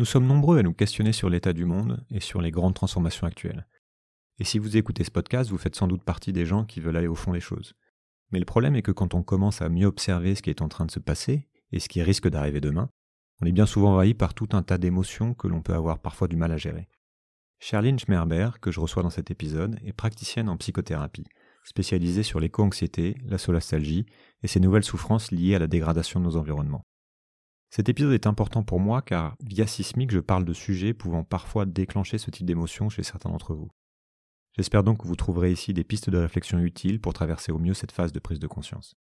Nous sommes nombreux à nous questionner sur l'état du monde et sur les grandes transformations actuelles. Et si vous écoutez ce podcast, vous faites sans doute partie des gens qui veulent aller au fond des choses. Mais le problème est que quand on commence à mieux observer ce qui est en train de se passer et ce qui risque d'arriver demain, on est bien souvent envahi par tout un tas d'émotions que l'on peut avoir parfois du mal à gérer. Charlene Schmerber, que je reçois dans cet épisode, est praticienne en psychothérapie, spécialisée sur l'éco-anxiété, la solastalgie et ces nouvelles souffrances liées à la dégradation de nos environnements. Cet épisode est important pour moi car via Sismic, je parle de sujets pouvant parfois déclencher ce type d'émotion chez certains d'entre vous. J'espère donc que vous trouverez ici des pistes de réflexion utiles pour traverser au mieux cette phase de prise de conscience.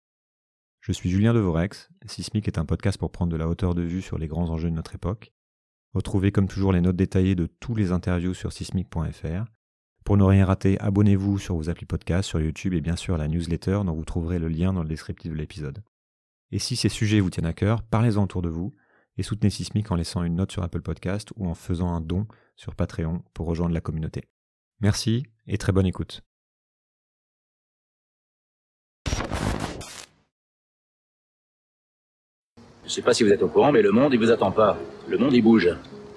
Je suis Julien Devorex, Sismic est un podcast pour prendre de la hauteur de vue sur les grands enjeux de notre époque. Retrouvez comme toujours les notes détaillées de tous les interviews sur sismic.fr. Pour ne rien rater, abonnez-vous sur vos applis podcasts, sur YouTube et bien sûr la newsletter dont vous trouverez le lien dans le descriptif de l'épisode. Et si ces sujets vous tiennent à cœur, parlez-en autour de vous et soutenez Sismic en laissant une note sur Apple Podcast ou en faisant un don sur Patreon pour rejoindre la communauté. Merci et très bonne écoute. Je ne sais pas si vous êtes au courant, mais le monde, il vous attend pas. Le monde, il bouge.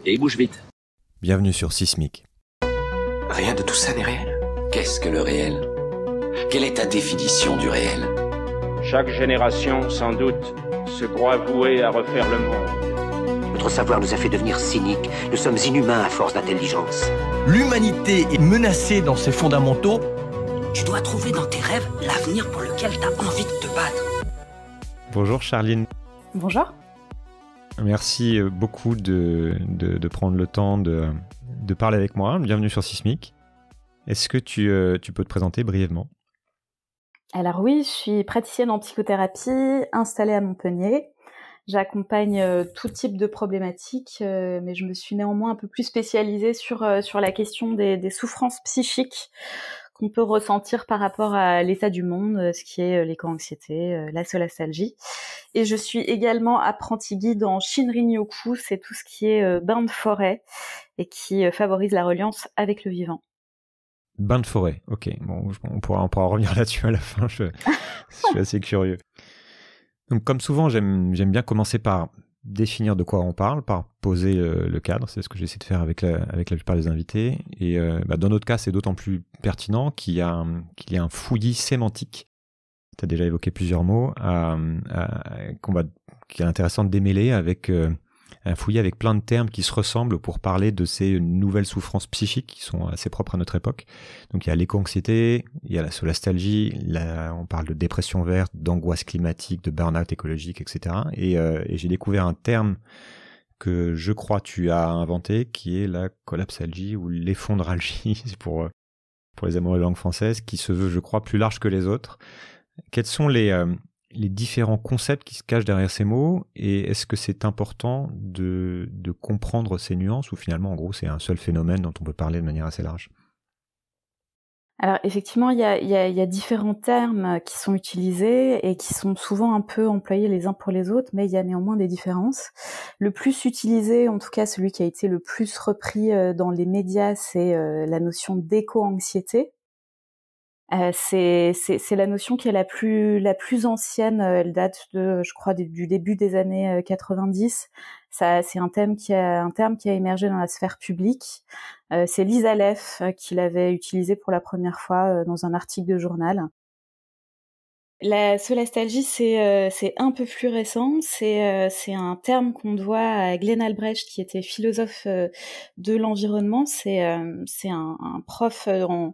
Et il bouge vite. Bienvenue sur Sismic. Rien de tout ça n'est réel. Qu'est-ce que le réel Quelle est ta définition du réel chaque génération, sans doute, se croit vouée à refaire le monde. Notre savoir nous a fait devenir cyniques. Nous sommes inhumains à force d'intelligence. L'humanité est menacée dans ses fondamentaux. Tu dois trouver dans tes rêves l'avenir pour lequel tu as envie de te battre. Bonjour Charline. Bonjour. Merci euh, beaucoup de, prendre le temps de, de, parler avec moi. Bienvenue sur Sismic. Est-ce que tu euh, peux te présenter brièvement alors oui, je suis praticienne en psychothérapie installée à Montpellier. J'accompagne euh, tout type de problématiques, euh, mais je me suis néanmoins un peu plus spécialisée sur, euh, sur la question des, des souffrances psychiques qu'on peut ressentir par rapport à l'état du monde, ce qui est l'éco-anxiété, la solastalgie. Et je suis également apprentie guide en Shinrin-yoku, c'est tout ce qui est bain de forêt et qui favorise la reliance avec le vivant. Bain de forêt, ok. Bon, on pourra, on revenir là-dessus à la fin, je, suis assez curieux. Donc comme souvent, j'aime bien commencer par définir de quoi on parle, par poser le, cadre, c'est ce que j'essaie de faire avec la, plupart des invités. Et euh, bah, dans notre cas, c'est d'autant plus pertinent qu'il y, a un fouillis sémantique tu as déjà évoqué plusieurs mots, euh, euh, qu'il qui est intéressant de démêler avec un euh, fouiller avec plein de termes qui se ressemblent pour parler de ces nouvelles souffrances psychiques qui sont assez propres à notre époque. Donc il y a l'éco-anxiété, il y a la solastalgie, là, on parle de dépression verte, d'angoisse climatique, de burn-out écologique, etc. Euh, et, j'ai découvert un terme que je crois tu as inventé, qui est la collapsalgie ou l'effondralgie pour, euh, pour les amoureux de langue française, qui se veut, je crois, plus large que les autres. Quels sont les, les différents concepts qui se cachent derrière ces mots et est-ce que c'est important de, comprendre ces nuances ou finalement en gros c'est un seul phénomène dont on peut parler de manière assez large alors effectivement, il y a, différents termes euh, qui sont utilisés et qui sont souvent un peu employés les uns pour les autres, mais il y a néanmoins des différences. Le plus utilisé, en tout cas celui qui a été le plus repris euh, dans les médias, c'est euh, la notion d'éco-anxiété. Euh, c'est la notion qui est la plus, ancienne. Euh, elle date de, je crois, du début des années 90. Euh, c'est un, thème qui a, un terme qui a émergé dans la sphère publique. c'est Lisa Leff qui l'avait utilisé pour la première fois dans un article de journal. La solastalgie, euh, c'est un peu plus récent. Euh, c'est un terme qu'on doit à Glenn Albrecht, qui était philosophe euh, de l'environnement. C'est un, prof en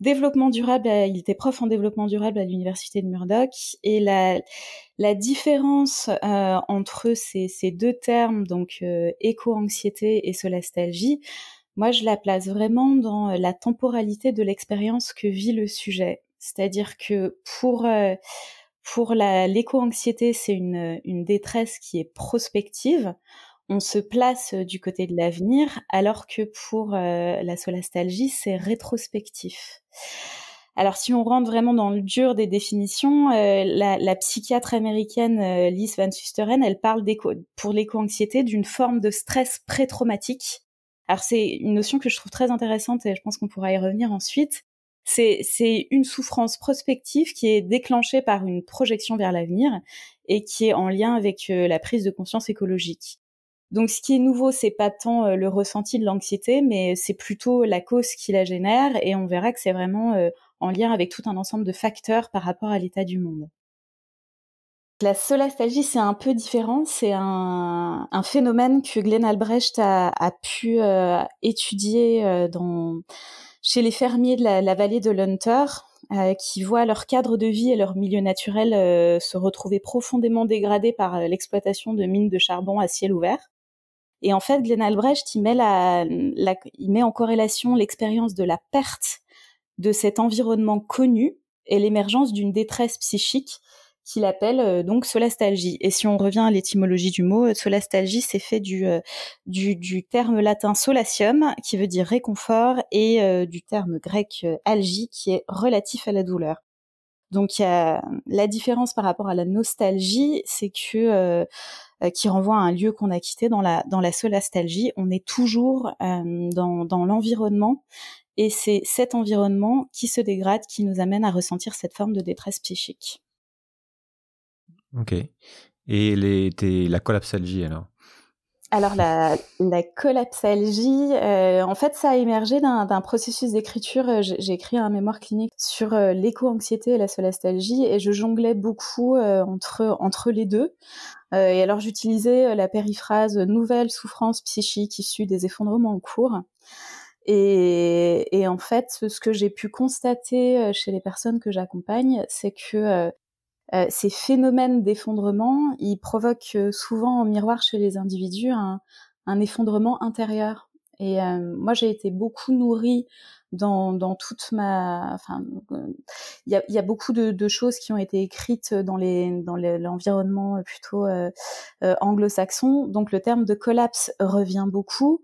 développement durable. il était prof en développement durable à l'université de Murdoch. Et la, différence entre ces, ces, deux termes, donc éco-anxiété et solastalgie, moi, je la place vraiment dans la temporalité de l'expérience que vit le sujet. C'est-à-dire que pour, euh, pour l'éco-anxiété, c'est une, une détresse qui est prospective. On se place euh, du côté de l'avenir, alors que pour euh, la solastalgie, c'est rétrospectif. Alors si on rentre vraiment dans le dur des définitions, la, psychiatre américaine Liz Van Susteren, elle parle pour l'éco-anxiété d'une forme de stress pré-traumatique. Alors c'est une notion que je trouve très intéressante et je pense qu'on pourra y revenir ensuite. C'est une souffrance prospective qui est déclenchée par une projection vers l'avenir et qui est en lien avec euh, la prise de conscience écologique. Donc, ce qui est nouveau, c'est pas tant euh, le ressenti de l'anxiété, mais c'est plutôt la cause qui la génère, et on verra que c'est vraiment euh, en lien avec tout un ensemble de facteurs par rapport à l'état du monde. La solastalgie, c'est un peu différent. C'est un, phénomène que Glenn Albrecht a, a pu étudier dans chez les fermiers de la, vallée de Lunter, euh, qui voient leur cadre de vie et leur milieu naturel euh, se retrouver profondément dégradés par euh, l'exploitation de mines de charbon à ciel ouvert. Et en fait, Glenn Albrecht, il met en corrélation l'expérience de la perte de cet environnement connu et l'émergence d'une détresse psychique qu'il appelle euh, donc solastalgie. Et si on revient à l'étymologie du mot, euh, solastalgie, c'est fait du, euh, du, terme latin solacium, qui veut dire réconfort, et du terme grec algie, qui est relatif à la douleur. Donc la différence par rapport à la nostalgie, c'est que qui renvoie à un lieu qu'on a quitté dans la dans la solastalgie, on est toujours dans, dans l'environnement et c'est cet environnement qui se dégrade qui nous amène à ressentir cette forme de détresse psychique. Ok. Et la collapsalgie alors alors la, la collapsalgie, euh, en fait, ça a émergé d'un processus d'écriture. Euh, j'ai écrit un mémoire clinique sur euh, l'éco-anxiété et la solastalgie, et je jonglais beaucoup entre entre les deux. et alors j'utilisais la périphrase nouvelle souffrance psychique issue des effondrements en cours. et en fait, ce que j'ai pu constater chez les personnes que j'accompagne, c'est que euh, ces phénomènes d'effondrement, ils provoquent euh, souvent en miroir chez les individus un, un effondrement intérieur. Et euh, moi, j'ai été beaucoup nourrie dans, dans toute ma. Enfin, il y, a, y, a, beaucoup de, de, choses qui ont été écrites dans les dans l'environnement plutôt anglo-saxon. Donc, le terme de collapse revient beaucoup.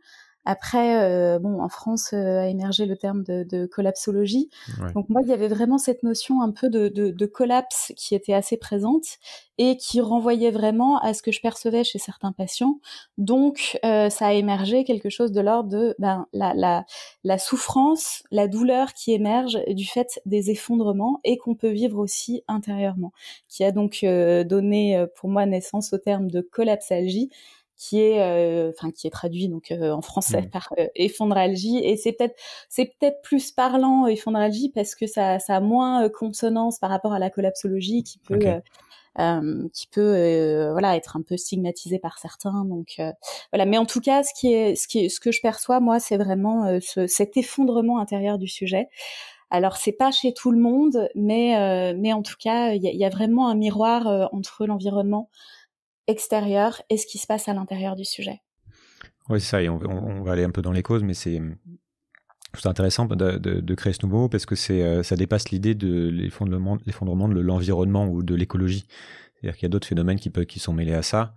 Après, euh, bon, en France euh, a émergé le terme de, de collapsologie. Donc moi, il y avait vraiment cette notion un peu de, de, de collapse qui était assez présente et qui renvoyait vraiment à ce que je percevais chez certains patients. Donc, euh, ça a émergé quelque chose de l'ordre de ben, la, la, la, souffrance, la douleur qui émerge du fait des effondrements et qu'on peut vivre aussi intérieurement, qui a donc donné pour moi naissance au terme de collapsalgie, qui est euh, enfin qui est traduit donc euh, en français mmh. par euh, effondralgie et c'est peut-être c'est peut-être plus parlant effondralgie parce que ça ça a moins consonance par rapport à la collapsologie qui peut qui peut voilà être un peu stigmatisé par certains donc voilà mais en tout cas ce qui est ce qui est, ce que je perçois moi c'est vraiment ce, cet effondrement intérieur du sujet alors c'est pas chez tout le monde mais mais en tout cas il y, y a, vraiment un miroir entre l'environnement extérieur et ce qui se passe à l'intérieur du sujet. Oui, c'est ça, et on, va aller un peu dans les causes, mais c'est intéressant de, de, créer ce nouveau parce que c'est euh, ça dépasse l'idée de l'effondrement de l'environnement ou de l'écologie. C'est-à-dire qu'il y a d'autres phénomènes qui, peuvent, qui sont mêlés à ça.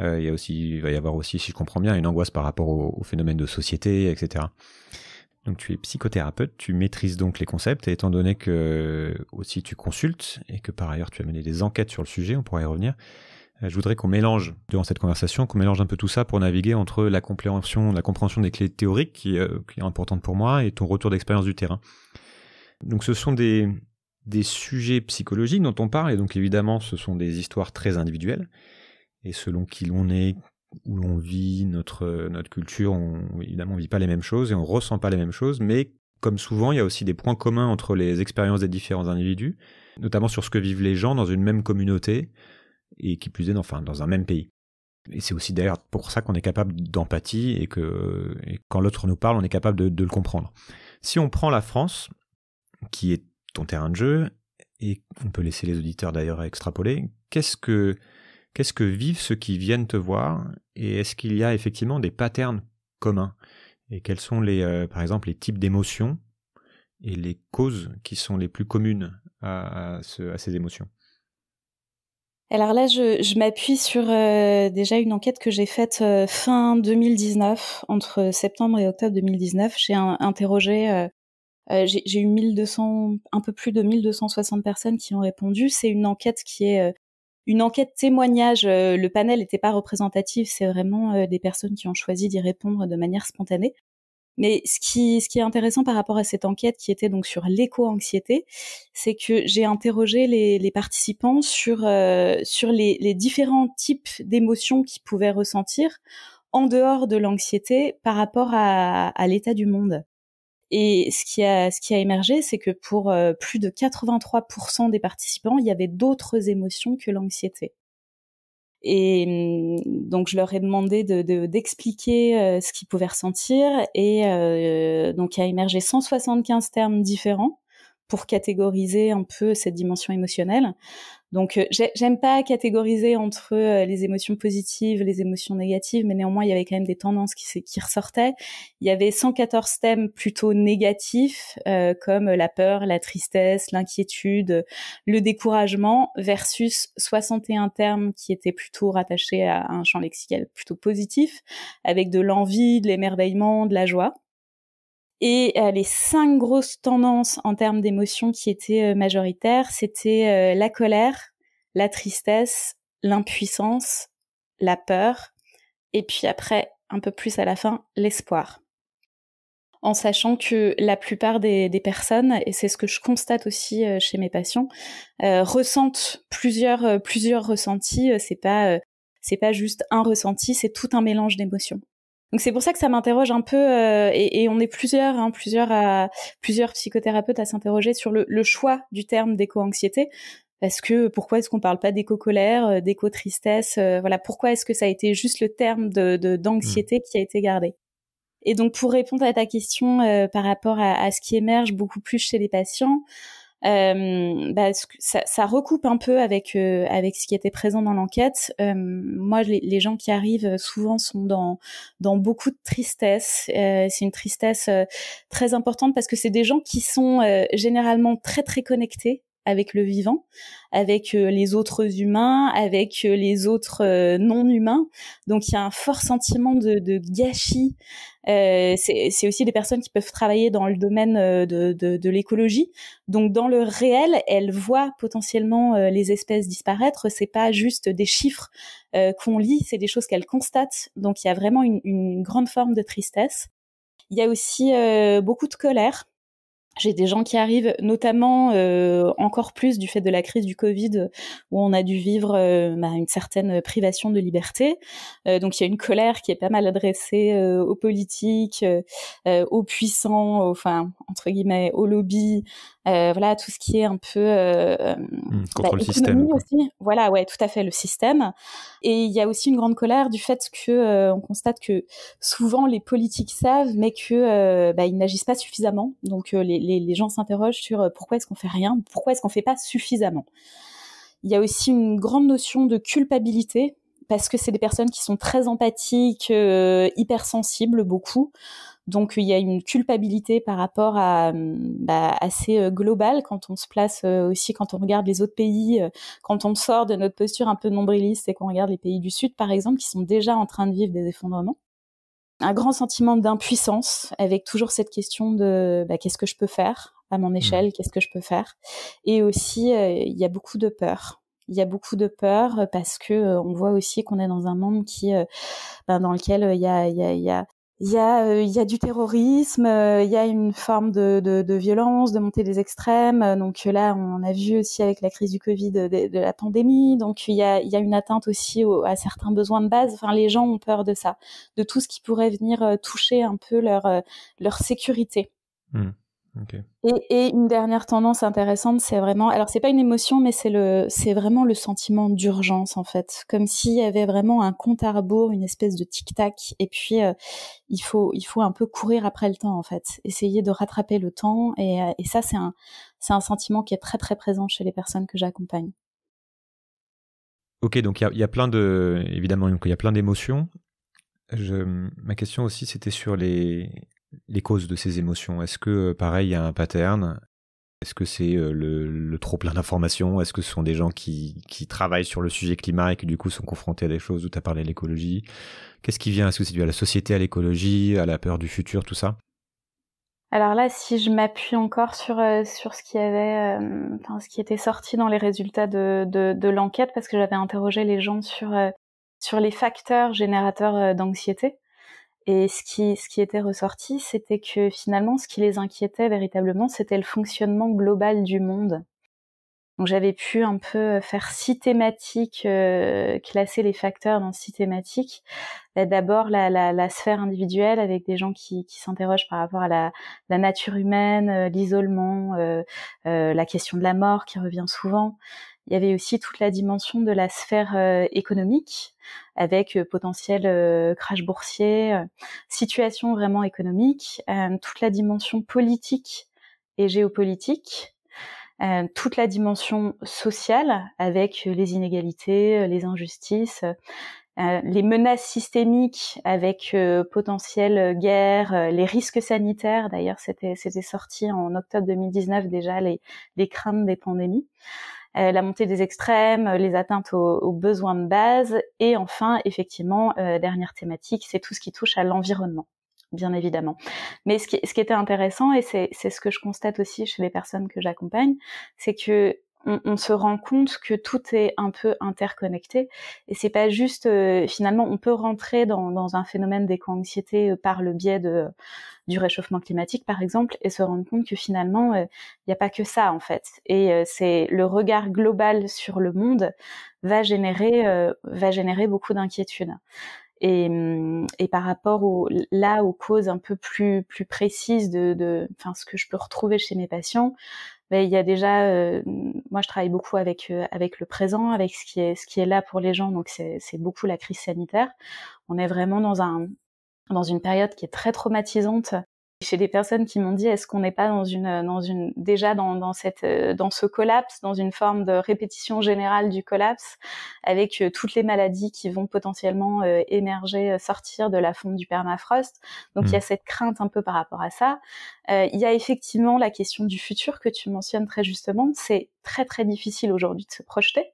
Euh, il, y a aussi, il va y avoir aussi, si je comprends bien, une angoisse par rapport aux phénomènes de société, etc. Donc tu es psychothérapeute, tu maîtrises donc les concepts, et étant donné que aussi tu consultes et que par ailleurs tu as mené des enquêtes sur le sujet, on pourrait y revenir, euh, je voudrais qu'on mélange durant cette conversation, qu'on mélange un peu tout ça pour naviguer entre la compréhension, la compréhension des clés théoriques qui, euh, est importante pour moi et ton retour d'expérience du terrain. Donc ce sont des, sujets psychologiques dont on parle et donc évidemment ce sont des histoires très individuelles et selon qui l'on est, où l'on vit, notre, notre culture, on, évidemment on vit pas les mêmes choses et on ressent pas les mêmes choses, mais comme souvent, il y a aussi des points communs entre les expériences des différents individus, notamment sur ce que vivent les gens dans une même communauté, et qui plus est, enfin, dans un même pays. Et c'est aussi d'ailleurs pour ça qu'on est capable d'empathie et que quand l'autre nous parle, on est capable de, le comprendre. Si on prend la France, qui est ton terrain de jeu, et on peut laisser les auditeurs d'ailleurs extrapoler, qu'est-ce que, vivent ceux qui viennent te voir et est-ce qu'il y a effectivement des patterns communs Et quels sont les, euh, par exemple les types d'émotions et les causes qui sont les plus communes à ces émotions alors là, je, m'appuie sur euh, déjà une enquête que j'ai faite euh, fin 2019, entre septembre et octobre 2019. J'ai interrogé, euh, j'ai eu 1200, un peu plus de 1260 personnes qui ont répondu. C'est une enquête qui est une enquête témoignage. le panel n'était pas représentatif, c'est vraiment des personnes qui ont choisi d'y répondre de manière spontanée. Mais ce qui, ce qui est intéressant par rapport à cette enquête qui était donc sur l'éco-anxiété, c'est que j'ai interrogé les, participants sur, euh, sur les, différents types d'émotions qu'ils pouvaient ressentir en dehors de l'anxiété par rapport à, à l'état du monde. Et ce qui a, ce qui a émergé, c'est que pour euh, plus de 83% des participants, il y avait d'autres émotions que l'anxiété. Et mm, donc je leur ai demandé d'expliquer euh, ce qu'ils pouvaient ressentir et euh, donc il a émergé 175 termes différents pour catégoriser un peu cette dimension émotionnelle. Donc euh, j'aime pas catégoriser entre euh, les émotions positives, les émotions négatives, mais néanmoins il y avait quand même des tendances qui, ressortaient. Il y avait 114 thèmes plutôt négatifs euh, comme la peur, la tristesse, l'inquiétude, le découragement, versus 61 termes qui étaient plutôt rattachés à un champ lexical plutôt positif, avec de l'envie, de l'émerveillement, de la joie. Et euh, les cinq grosses tendances en termes d'émotions qui étaient euh, majoritaires, c'était euh, la colère, la tristesse, l'impuissance, la peur, et puis après, un peu plus à la fin, l'espoir. En sachant que la plupart des, personnes, et c'est ce que je constate aussi chez mes patients, ressentent plusieurs, plusieurs ressentis. c'est pas, c'est pas juste un ressenti, c'est tout un mélange d'émotions. Donc c'est pour ça que ça m'interroge un peu, euh, et, on est plusieurs, hein, plusieurs, plusieurs psychothérapeutes à s'interroger sur le, choix du terme d'éco-anxiété. Parce que pourquoi est-ce qu'on parle pas d'éco-colère, euh, d'éco-tristesse euh, Voilà, pourquoi est-ce que ça a été juste le terme de d'anxiété qui a été gardé Et donc pour répondre à ta question par rapport à, ce qui émerge beaucoup plus chez les patients, euh, bah, ça, recoupe un peu avec euh, avec ce qui était présent dans l'enquête. Euh, moi, les, gens qui arrivent euh, souvent sont dans dans beaucoup de tristesse. Euh, c'est une tristesse très importante parce que c'est des gens qui sont généralement très très connectés avec le vivant, avec euh, les autres humains, avec euh, les autres euh, non-humains. Donc il y a un fort sentiment de, de gâchis. c'est aussi des personnes qui peuvent travailler dans le domaine de, l'écologie. Donc dans le réel, elles voient potentiellement les espèces disparaître. C'est pas juste des chiffres qu'on lit, c'est des choses qu'elles constatent. Donc il y a vraiment une, grande forme de tristesse. Il y a aussi beaucoup de colère j'ai des gens qui arrivent, notamment euh, encore plus du fait de la crise du Covid, où on a dû vivre euh, bah, une certaine privation de liberté. Euh, donc il y a une colère qui est pas mal adressée aux politiques, aux puissants, enfin entre guillemets, aux lobbies, voilà tout ce qui est un peu mmh, bah, contre le système. Aussi. Voilà, ouais, tout à fait le système. Et il y a aussi une grande colère du fait que on constate que souvent les politiques savent, mais que bah, ils n'agissent pas suffisamment. Donc les les, gens s'interrogent sur euh, pourquoi est-ce qu'on fait rien, pourquoi est-ce qu'on fait pas suffisamment. Il y a aussi une grande notion de culpabilité parce que c'est des personnes qui sont très empathiques, euh, hypersensibles, beaucoup. Donc il y a une culpabilité par rapport à hum, bah, assez euh, globale quand on se place aussi, quand on regarde les autres pays, quand on sort de notre posture un peu nombriliste et qu'on regarde les pays du Sud par exemple, qui sont déjà en train de vivre des effondrements un grand sentiment d'impuissance avec toujours cette question de bah, qu'est-ce que je peux faire à mon mmh. échelle, qu'est-ce que je peux faire. Et aussi, euh, il y a beaucoup de peur il y a beaucoup de peur parce que euh, on voit aussi qu'on est dans un monde qui euh, ben, dans lequel il y a euh, il y a du terrorisme, euh, il y a une forme de, violence, de montée des extrêmes. Donc là, on a vu aussi avec la crise du Covid, de, la pandémie. Donc il y a une atteinte aussi à certains besoins de base. Enfin, les gens ont peur de ça, de tout ce qui pourrait venir euh, toucher un peu leur leur sécurité. Hmm. Et, une dernière tendance intéressante, c'est vraiment, alors c'est pas une émotion, mais c'est le, c'est vraiment le sentiment d'urgence en fait, comme s'il y avait vraiment un compte à rebours, une espèce de tic tac, et puis euh, il faut, il faut un peu courir après le temps en fait, essayer de rattraper le temps, euh, et, ça c'est un, c'est un sentiment qui est très très présent chez les personnes que j'accompagne. Ok, donc il y, y, a plein de, évidemment, il y a plein d'émotions. Je, ma question aussi, c'était sur les, les causes de ces émotions Est-ce que, euh, pareil, il y a un pattern Est-ce que c'est euh, le, trop plein d'informations Est-ce que ce sont des gens qui, travaillent sur le sujet climat et qui, du coup, sont confrontés à des choses où tu as parlé de l'écologie Qu'est-ce qui vient Est-ce que c'est dû à la société, à l'écologie, à la peur du futur, tout ça alors là, si je m'appuie encore sur, euh, ce, qui avait, ce qui était sorti dans les résultats de, l'enquête, parce que j'avais interrogé les gens sur les facteurs générateurs d'anxiété, et ce qui, ce qui était ressorti, c'était que finalement, ce qui les inquiétait véritablement, c'était le fonctionnement global du monde. Donc j'avais pu un peu faire six thématiques, euh, classer les facteurs dans six thématiques. Bah, d'abord la, sphère individuelle avec des gens qui, s'interrogent par rapport à la, nature humaine, euh, l'isolement, euh, la question de la mort qui revient souvent. Il y avait aussi toute la dimension de la sphère euh, économique, avec euh, potentiel euh, crash boursier, situation vraiment économique, toute la dimension politique et géopolitique, toute la dimension sociale, avec les inégalités, les injustices, les menaces systémiques, avec potentiel guerre, les risques sanitaires. D'ailleurs, c'était sorti en octobre 2019 déjà les, les craintes des pandémies. Euh, la montée des extrêmes, euh, les atteintes aux, besoins de base, et enfin, effectivement, euh, dernière thématique, c'est tout ce qui touche à l'environnement bien évidemment. Mais ce qui, était intéressant, et c'est ce que je constate aussi chez les personnes que j'accompagne, c'est que on, se rend compte que tout est un peu interconnecté. Et c'est pas juste, finalement, on peut rentrer dans, dans un phénomène d'éco-anxiété par le biais de du réchauffement climatique, par exemple, et se rendre compte que finalement, euh, il n'y a pas que ça, en fait. Et euh, c'est le regard global sur le monde va générer, euh, va générer beaucoup d'inquiétudes. Et, mm, par rapport là aux causes un peu plus, plus précises de, ce que je peux retrouver chez mes patients, ben, il y a déjà, moi je travaille beaucoup avec avec le présent, avec ce qui est ce qui est là pour les gens, donc c'est beaucoup la crise sanitaire. On est vraiment dans un dans une période qui est très traumatisante chez des personnes qui m'ont dit est-ce qu'on n'est pas dans une, dans une déjà dans, dans, cette, euh, dans ce collapse, dans une forme de répétition générale du collapse, avec euh, toutes les maladies qui vont potentiellement euh, émerger, sortir de la fonte du permafrost. Donc il y a hmm. cette crainte un peu par rapport à ça. Il y a effectivement la question du futur que tu mentionnes très justement. C'est très très difficile aujourd'hui de se projeter.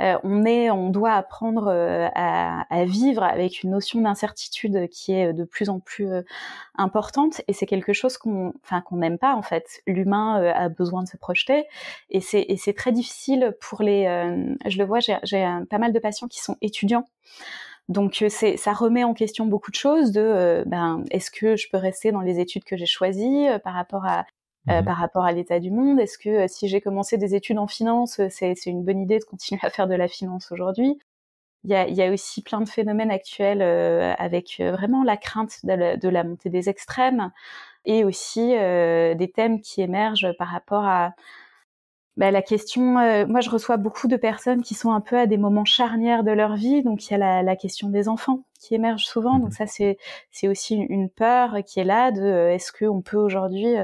Euh, on est, on doit apprendre euh, à, vivre avec une notion d'incertitude qui est de plus en plus euh, importante, et c'est quelque chose qu'on, enfin qu'on n'aime pas en fait. L'humain a besoin de se projeter, et c'est très difficile pour les. je le vois, j'ai pas mal de patients qui sont étudiants. Donc c'est, ça remet en question beaucoup de choses de ben, est-ce que je peux rester dans les études que j'ai choisies par rapport à euh, mhm. par rapport à l'état du monde Est-ce que euh, si j'ai commencé des études en finance, euh, c'est une bonne idée de continuer à faire de la finance aujourd'hui il y, a, il y a, aussi plein de phénomènes actuels avec vraiment la crainte de la, montée des extrêmes et aussi des thèmes qui émergent par rapport à, bah, la question, euh, moi je reçois beaucoup de personnes qui sont un peu à des moments charnières de leur vie, donc il y a la, la question des enfants qui émerge souvent, donc mhm. ça c'est c'est aussi une peur qui est là de euh, est-ce que on peut aujourd'hui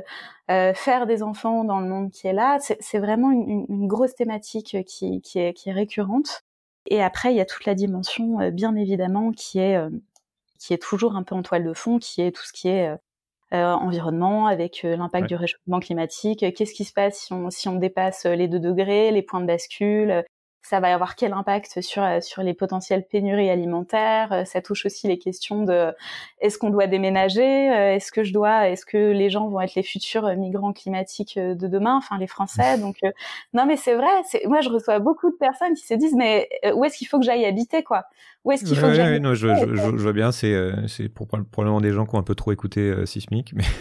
euh, faire des enfants dans le monde qui est là, c'est vraiment une, une, grosse thématique qui qui est qui est récurrente. Et après il y a toute la dimension bien évidemment qui est qui est toujours un peu en toile de fond, qui est tout ce qui est euh, environnement, avec euh, l'impact du réchauffement climatique, qu'est-ce qui se passe si on, si on dépasse euh, les 2 degrés, les points de bascule, ça va avoir quel impact sur euh, sur les potentielles pénuries alimentaires euh, ça touche aussi les questions de est-ce qu'on doit déménager euh, est-ce que je dois est-ce que les gens vont être les futurs migrants climatiques de demain enfin les français donc non mais c'est vrai moi je reçois beaucoup de personnes qui se disent mais où est-ce qu'il faut que j'aille habiter quoi où est-ce qu'il faut que j'aille je, je, je, vois bien c'est c'est pour, probablement des gens qui ont un peu trop écouté sismique Sismic mais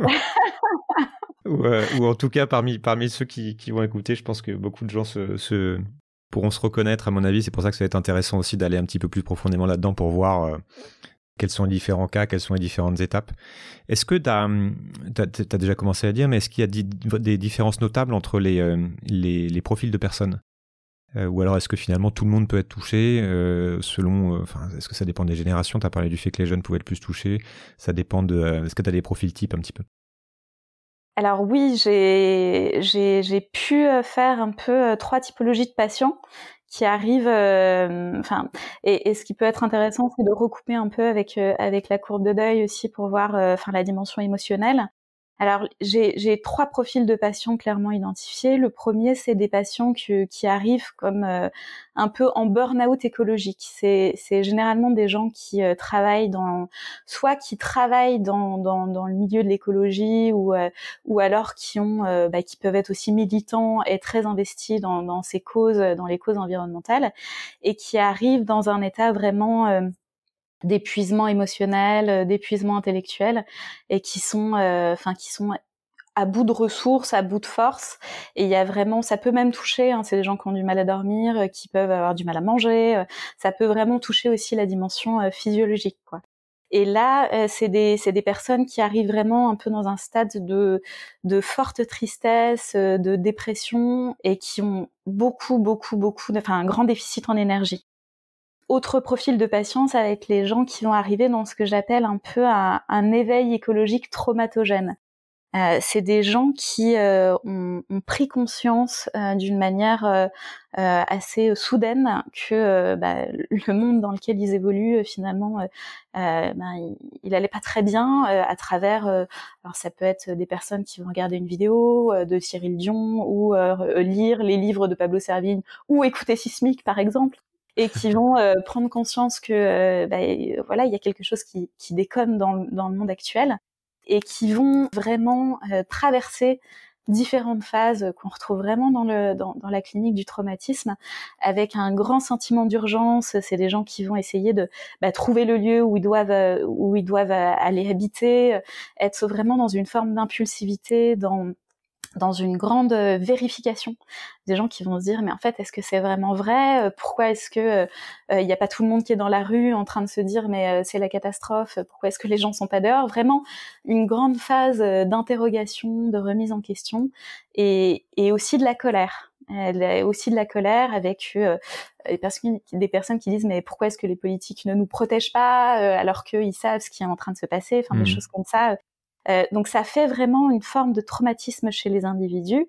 ou, en tout cas parmi parmi ceux qui, qui vont écouter je pense que beaucoup de gens se, se pourront se reconnaître, à mon avis. C'est pour ça que ça va être intéressant aussi d'aller un petit peu plus profondément là-dedans pour voir euh, quels sont les différents cas, quelles sont les différentes étapes. Est-ce que tu as, hum, déjà commencé à dire, mais est-ce qu'il y a des différences notables entre les, euh, les, profils de personnes euh, ou alors est-ce que finalement tout le monde peut être touché selon, enfin, est-ce que ça dépend des générations Tu as parlé du fait que les jeunes pouvaient être plus touchés. Ça dépend de, est-ce que tu as des profils types un petit peu alors oui, j'ai pu euh, faire un peu euh, trois typologies de patients qui arrivent. Euh, enfin, et, ce qui peut être intéressant, c'est de recouper un peu avec avec la courbe de deuil aussi pour voir, enfin, la dimension émotionnelle. Alors, j'ai trois profils de patients clairement identifiés. Le premier, c'est des patients qui arrivent comme euh, un peu en burn-out écologique. C'est généralement des gens qui euh, travaillent dans, soit qui travaillent dans, dans, dans le milieu de l'écologie ou, euh, ou alors qui ont, bah, qui peuvent être aussi militants et très investis dans, dans ces causes, dans les causes environnementales et qui arrivent dans un état vraiment d'épuisement émotionnel, euh, d'épuisement intellectuel, et qui sont, euh, enfin, qui sont à bout de ressources, à bout de force. Et il y a vraiment, ça peut même toucher, hein, c'est des gens qui ont du mal à dormir, euh, qui peuvent avoir du mal à manger. ça peut vraiment toucher aussi la dimension physiologique, quoi. Et là, c'est des, des, personnes qui arrivent vraiment un peu dans un stade de, de forte tristesse, de dépression et qui ont beaucoup, beaucoup, beaucoup, enfin un grand déficit en énergie autre profil de patience ça va les gens qui vont arriver dans ce que j'appelle un peu un, éveil écologique traumatogène. Euh, c'est des gens qui euh, ont, pris conscience euh, d'une manière assez soudaine que bah, le monde dans lequel ils évoluent finalement, ben, il, n'allait pas très bien à travers. alors ça peut être des personnes qui vont regarder une vidéo de Cyril Dion ou lire les livres de Pablo Servigne ou écouter Sismic par exemple et qui vont euh, prendre conscience que euh, bah, euh, voilà il y a quelque chose qui, qui déconne dans le, monde actuel et qui vont vraiment traverser différentes phases qu'on retrouve vraiment dans, le, dans, la clinique du traumatisme, avec un grand sentiment d'urgence. C'est des gens qui vont essayer de bah, trouver le lieu où ils doivent, où ils doivent aller habiter, être vraiment dans une forme d'impulsivité, dans dans une grande euh, vérification des gens qui vont se dire mais en fait est-ce que c'est vraiment vrai euh, pourquoi est-ce que euh, il n'y a pas tout le monde qui est dans la rue en train de se dire mais c'est la catastrophe pourquoi est-ce que les gens sont pas dehors vraiment une grande phase d'interrogation de remise en question et, et aussi de la colère elle aussi de la colère avec des, personnes, des personnes qui disent mais pourquoi est-ce que les politiques ne nous protègent pas alors qu'ils savent ce qui est en train de se passer, enfin des mmh. choses comme ça. Euh, donc ça fait vraiment une forme de traumatisme chez les individus.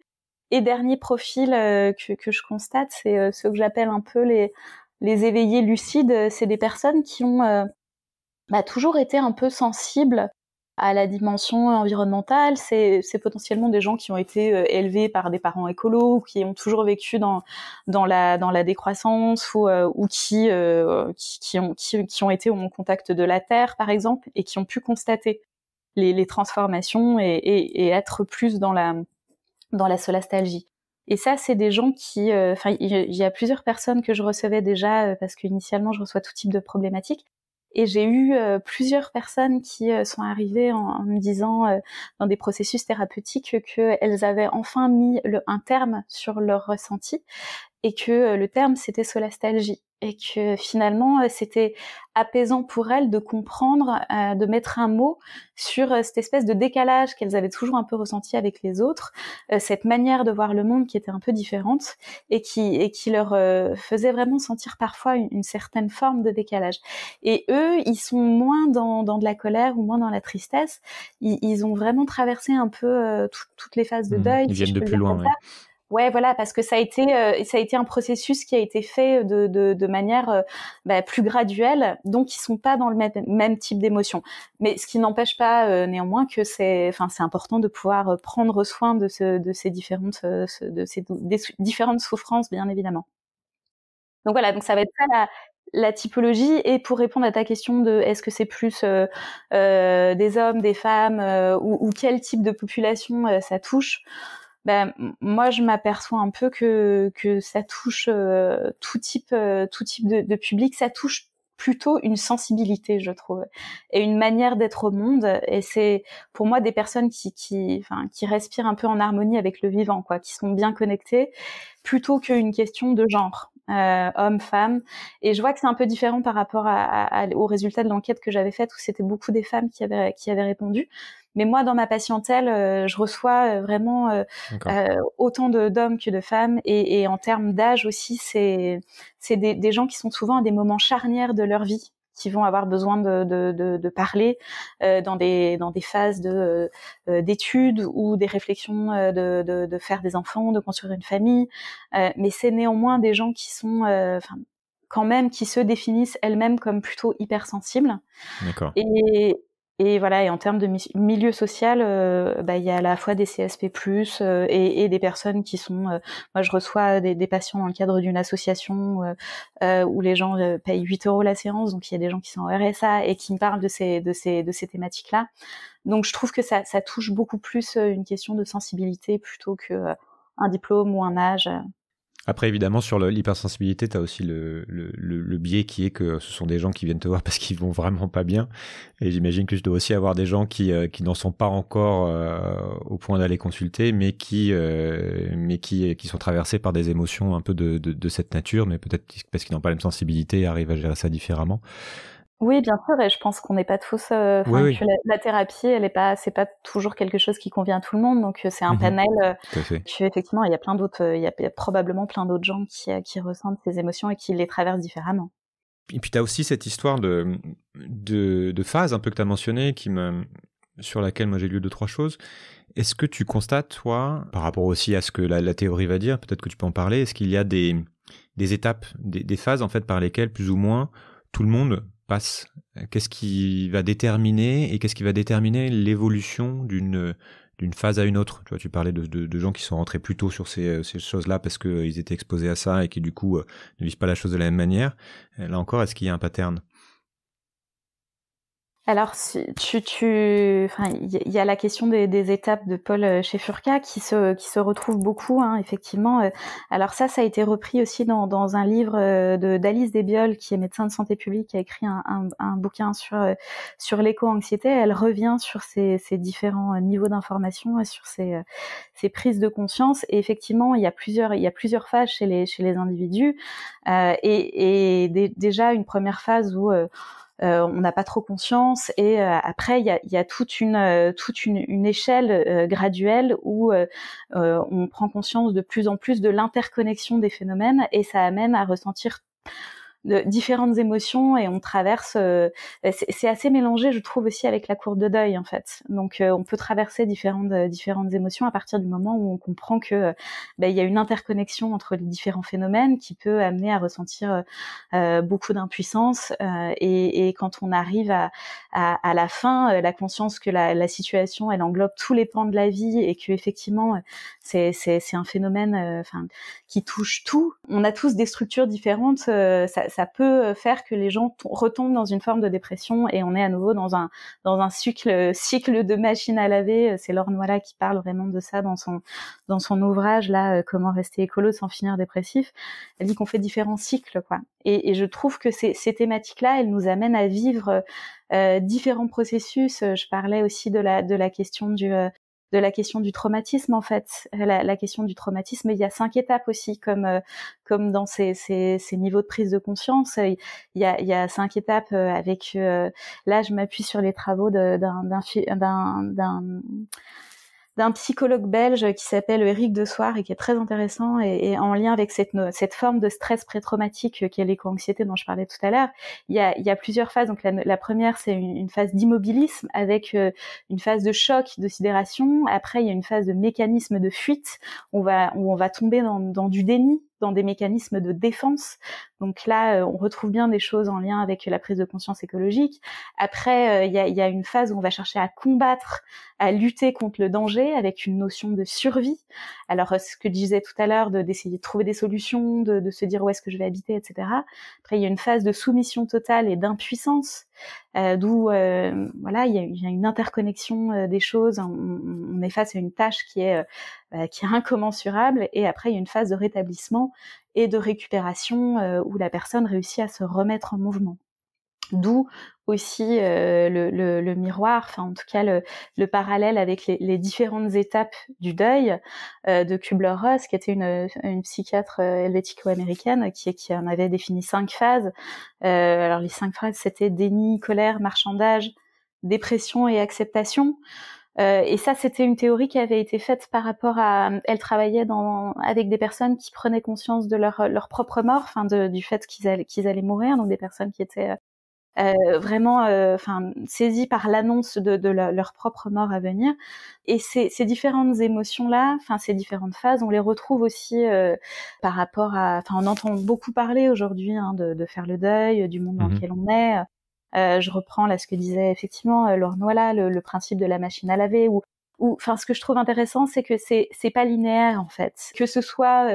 Et dernier profil euh, que, que, je constate, c'est ceux ce que j'appelle un peu les, les éveillés lucides. C'est des personnes qui ont euh, bah, toujours été un peu sensibles à la dimension environnementale. C'est potentiellement des gens qui ont été élevés par des parents écolos ou qui ont toujours vécu dans, dans, la, dans la décroissance ou, ou qui, qui, ont, qui, ont été au contact de la Terre, par exemple, et qui ont pu constater les, transformations et, être plus dans la dans la solastalgie. Et ça, c'est des gens qui, euh, enfin, il y, a plusieurs personnes que je recevais déjà euh, parce qu'initialement, je reçois tout type de problématiques. Et j'ai eu euh, plusieurs personnes qui euh, sont arrivées en, me disant dans des processus thérapeutiques qu'elles avaient enfin mis le, un terme sur leur ressenti et que euh, le terme c'était solastalgie et que finalement euh, c'était apaisant pour elles de comprendre, euh, de mettre un mot sur cette espèce de décalage qu'elles avaient toujours un peu ressenti avec les autres, cette manière de voir le monde qui était un peu différente et qui, et qui leur faisait vraiment sentir parfois une, certaine forme de décalage. Et eux, ils sont moins dans, de la colère ou moins dans la tristesse. Ils, ont vraiment traversé un peu toutes les phases de mmh, deuil. ils viennent de plus loin. oui. Ouais, voilà, parce que ça a été euh, ça a été un processus qui a été fait euh, de, manière euh, bah, plus graduelle, donc ils sont pas dans le même, type d'émotion. Mais ce qui n'empêche pas néanmoins que c'est enfin c'est important de pouvoir prendre soin de, ces différentes de ces différentes souffrances, bien évidemment. Donc voilà, donc ça va être ça la, typologie et pour répondre à ta question de est-ce que c'est plus des hommes, des femmes ou, quel type de population ça touche, bah, moi je m'aperçois un peu que, que ça touche euh, tout type, euh, tout type de, de, public, ça touche plutôt une sensibilité, je trouve, et une manière d'être au monde. Et c'est pour moi des personnes qui, qui, enfin, qui respirent un peu en harmonie avec le vivant, quoi, qui sont bien connectées, plutôt qu'une question de genre. Euh, homme-femme. Et je vois que c'est un peu différent par rapport à, à, aux résultats de l'enquête que j'avais faite où c'était beaucoup des femmes qui avaient, qui avaient répondu. Mais moi, dans ma patientèle, euh, je reçois euh, vraiment euh, autant d'hommes que de femmes. Et, en termes d'âge aussi, c'est des, des gens qui sont souvent à des moments charnières de leur vie qui vont avoir besoin de, de, parler dans des dans des phases de d'études ou des réflexions de, de, faire des enfants, de construire une famille. mais c'est néanmoins des gens qui sont quand même qui se définissent elles-mêmes comme plutôt hypersensibles. Et, et voilà, et en termes de milieu social, euh, bah, il y a à la fois des CSP+, euh, et, et, des personnes qui sont... Euh, moi, je reçois des, patients dans le cadre d'une association où les gens payent 8 euros la séance, donc il y a des gens qui sont en RSA et qui me parlent de ces, de ces, de ces thématiques-là. Donc je trouve que ça, ça touche beaucoup plus une question de sensibilité plutôt que un diplôme ou un âge. Après, évidemment, sur l'hypersensibilité, tu as aussi le, le, le, biais qui est que ce sont des gens qui viennent te voir parce qu'ils vont vraiment pas bien. Et j'imagine que je dois aussi avoir des gens qui, euh, qui n'en sont pas encore euh, au point d'aller consulter, mais, qui, euh, mais qui, qui sont traversés par des émotions un peu de, de, de cette nature, mais peut-être parce qu'ils n'ont pas la même sensibilité et arrivent à gérer ça différemment. Oui, bien sûr, et je pense qu'on n'est pas tous. Euh, la, thérapie, elle n'est pas, c'est pas toujours quelque chose qui convient à tout le monde. Donc euh, c'est un mmh panel. Euh, effectivement, il y a plein d'autres, euh, il y, a probablement plein d'autres gens qui, ressentent ces émotions et qui les traversent différemment. Et puis tu as aussi cette histoire de, de, phase un peu que tu as mentionnée, qui me, sur laquelle moi j'ai lu deux trois choses. Est-ce que tu constates toi, par rapport aussi à ce que la, théorie va dire, peut-être que tu peux en parler, est-ce qu'il y a des, étapes, des, des phases en fait par lesquelles plus ou moins tout le monde passe euh, Qu'est-ce qui va déterminer et qu'est-ce qui va déterminer l'évolution d'une d'une phase à une autre. Tu vois, tu parlais de, de, gens qui sont rentrés plus tôt sur ces, euh, ces choses-là parce qu'ils étaient exposés à ça et qui du coup euh, ne vivent pas la chose de la même manière. Là encore, est-ce qu'il y a un pattern alors, tu, enfin, il y a la question des, étapes de Paul euh, chez qui se, qui se retrouve beaucoup, hein, effectivement. Euh. Alors ça, ça a été repris aussi dans, un livre euh, de d'Alice Desbiol, qui est médecin de santé publique, qui a écrit un, bouquin sur, sur l'éco-anxiété. Elle revient sur ces, différents niveaux d'information et sur ces, prises de conscience. Et effectivement, il y a plusieurs, il y a plusieurs phases chez les, chez les individus. et, déjà une première phase où euh, on n'a pas trop conscience. Et euh, après, il y a, toute une euh, toute une échelle graduelle où on prend conscience de plus en plus de l'interconnexion des phénomènes et ça amène à ressentir différentes émotions et on traverse. Euh, c'est assez mélangé, je trouve aussi avec la cour de deuil en fait. Donc euh, on peut traverser différentes euh, différentes émotions à partir du moment où on comprend que ben, il y a une interconnexion entre les différents phénomènes qui peut amener à ressentir beaucoup d'impuissance. Et, et, quand on arrive à, à, à la fin, la conscience que la, la, situation elle englobe tous les pans de la vie et que effectivement c'est un phénomène enfin qui touche tout. On a tous des structures différentes. Ça, ça peut euh, faire que les gens retombent dans une forme de dépression et on est à nouveau dans un dans un cycle euh, cycle de machine à laver. Euh, c'est Laure Noila qui parle vraiment de ça dans son dans son ouvrage là, comment rester écolo sans finir dépressif. Elle dit qu'on fait différents cycles quoi. Et, je trouve que ces, thématiques là, elles nous amènent à vivre différents processus. Je parlais aussi de la de la question du de la question du traumatisme en fait. Euh, la, question du traumatisme, il y a cinq étapes aussi, comme euh, comme dans ces, ces, niveaux de prise de conscience. Euh, il y a, il y a cinq étapes avec. là, je m'appuie sur les travaux d'un d'un d'un psychologue belge qui s'appelle Eric de Soir et qui est très intéressant et, en lien avec cette, cette forme de stress pré-traumatique euh, qu'est est l'éco-anxiété dont je parlais tout à l'heure. Il, y a, plusieurs phases. Donc la, première, c'est une, phase d'immobilisme avec euh, une phase de choc, de sidération. Après, il y a une phase de mécanisme de fuite où on va, on va tomber dans du déni dans des mécanismes de défense. Donc là, euh, on retrouve bien des choses en lien avec la prise de conscience écologique. Après, euh, il y a, une phase où on va chercher à combattre, à lutter contre le danger avec une notion de survie. Alors, euh, ce que je disais tout à l'heure, d'essayer de, trouver des solutions, de, de se dire où est-ce que je vais habiter, etc. Après, il y a une phase de soumission totale et d'impuissance euh, d'où euh, voilà il y, a une interconnexion euh, des choses. On, est face à une tâche qui est bah, qui est incommensurable et après il y a une phase de rétablissement et de récupération où la personne réussit à se remettre en mouvement. D'où aussi euh, le, le, le, miroir, enfin en tout cas le, le parallèle avec les, les, différentes étapes du deuil euh, de Kubler-Ross, qui était une, une psychiatre euh, helvético-américaine euh, qui, qui en avait défini cinq phases. Euh, alors les cinq phases, c'était déni, colère, marchandage, dépression et acceptation. Euh, et ça, c'était une théorie qui avait été faite par rapport à. Elle travaillait dans, avec des personnes qui prenaient conscience de leur, leur propre mort, enfin du fait qu'ils allaient, qu'ils allaient mourir, donc des personnes qui étaient euh, vraiment euh, enfin saisi par l'annonce de, de leur propre mort à venir. Et ces, ces différentes émotions-là, enfin ces différentes phases, on les retrouve aussi euh, par rapport à, enfin on entend beaucoup parler aujourd'hui hein, de, de, faire le deuil du monde dans mmh lequel on est. Euh, je reprends là ce que disait effectivement euh, Laure le, principe de la machine à laver ou enfin ce que je trouve intéressant c'est que c'est c'est pas linéaire en fait que ce soit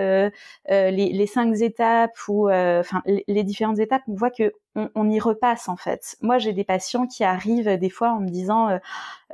les, les, cinq étapes ou enfin les, différentes étapes on voit que on, y repasse en fait. Moi, j'ai des patients qui arrivent des fois en me disant euh,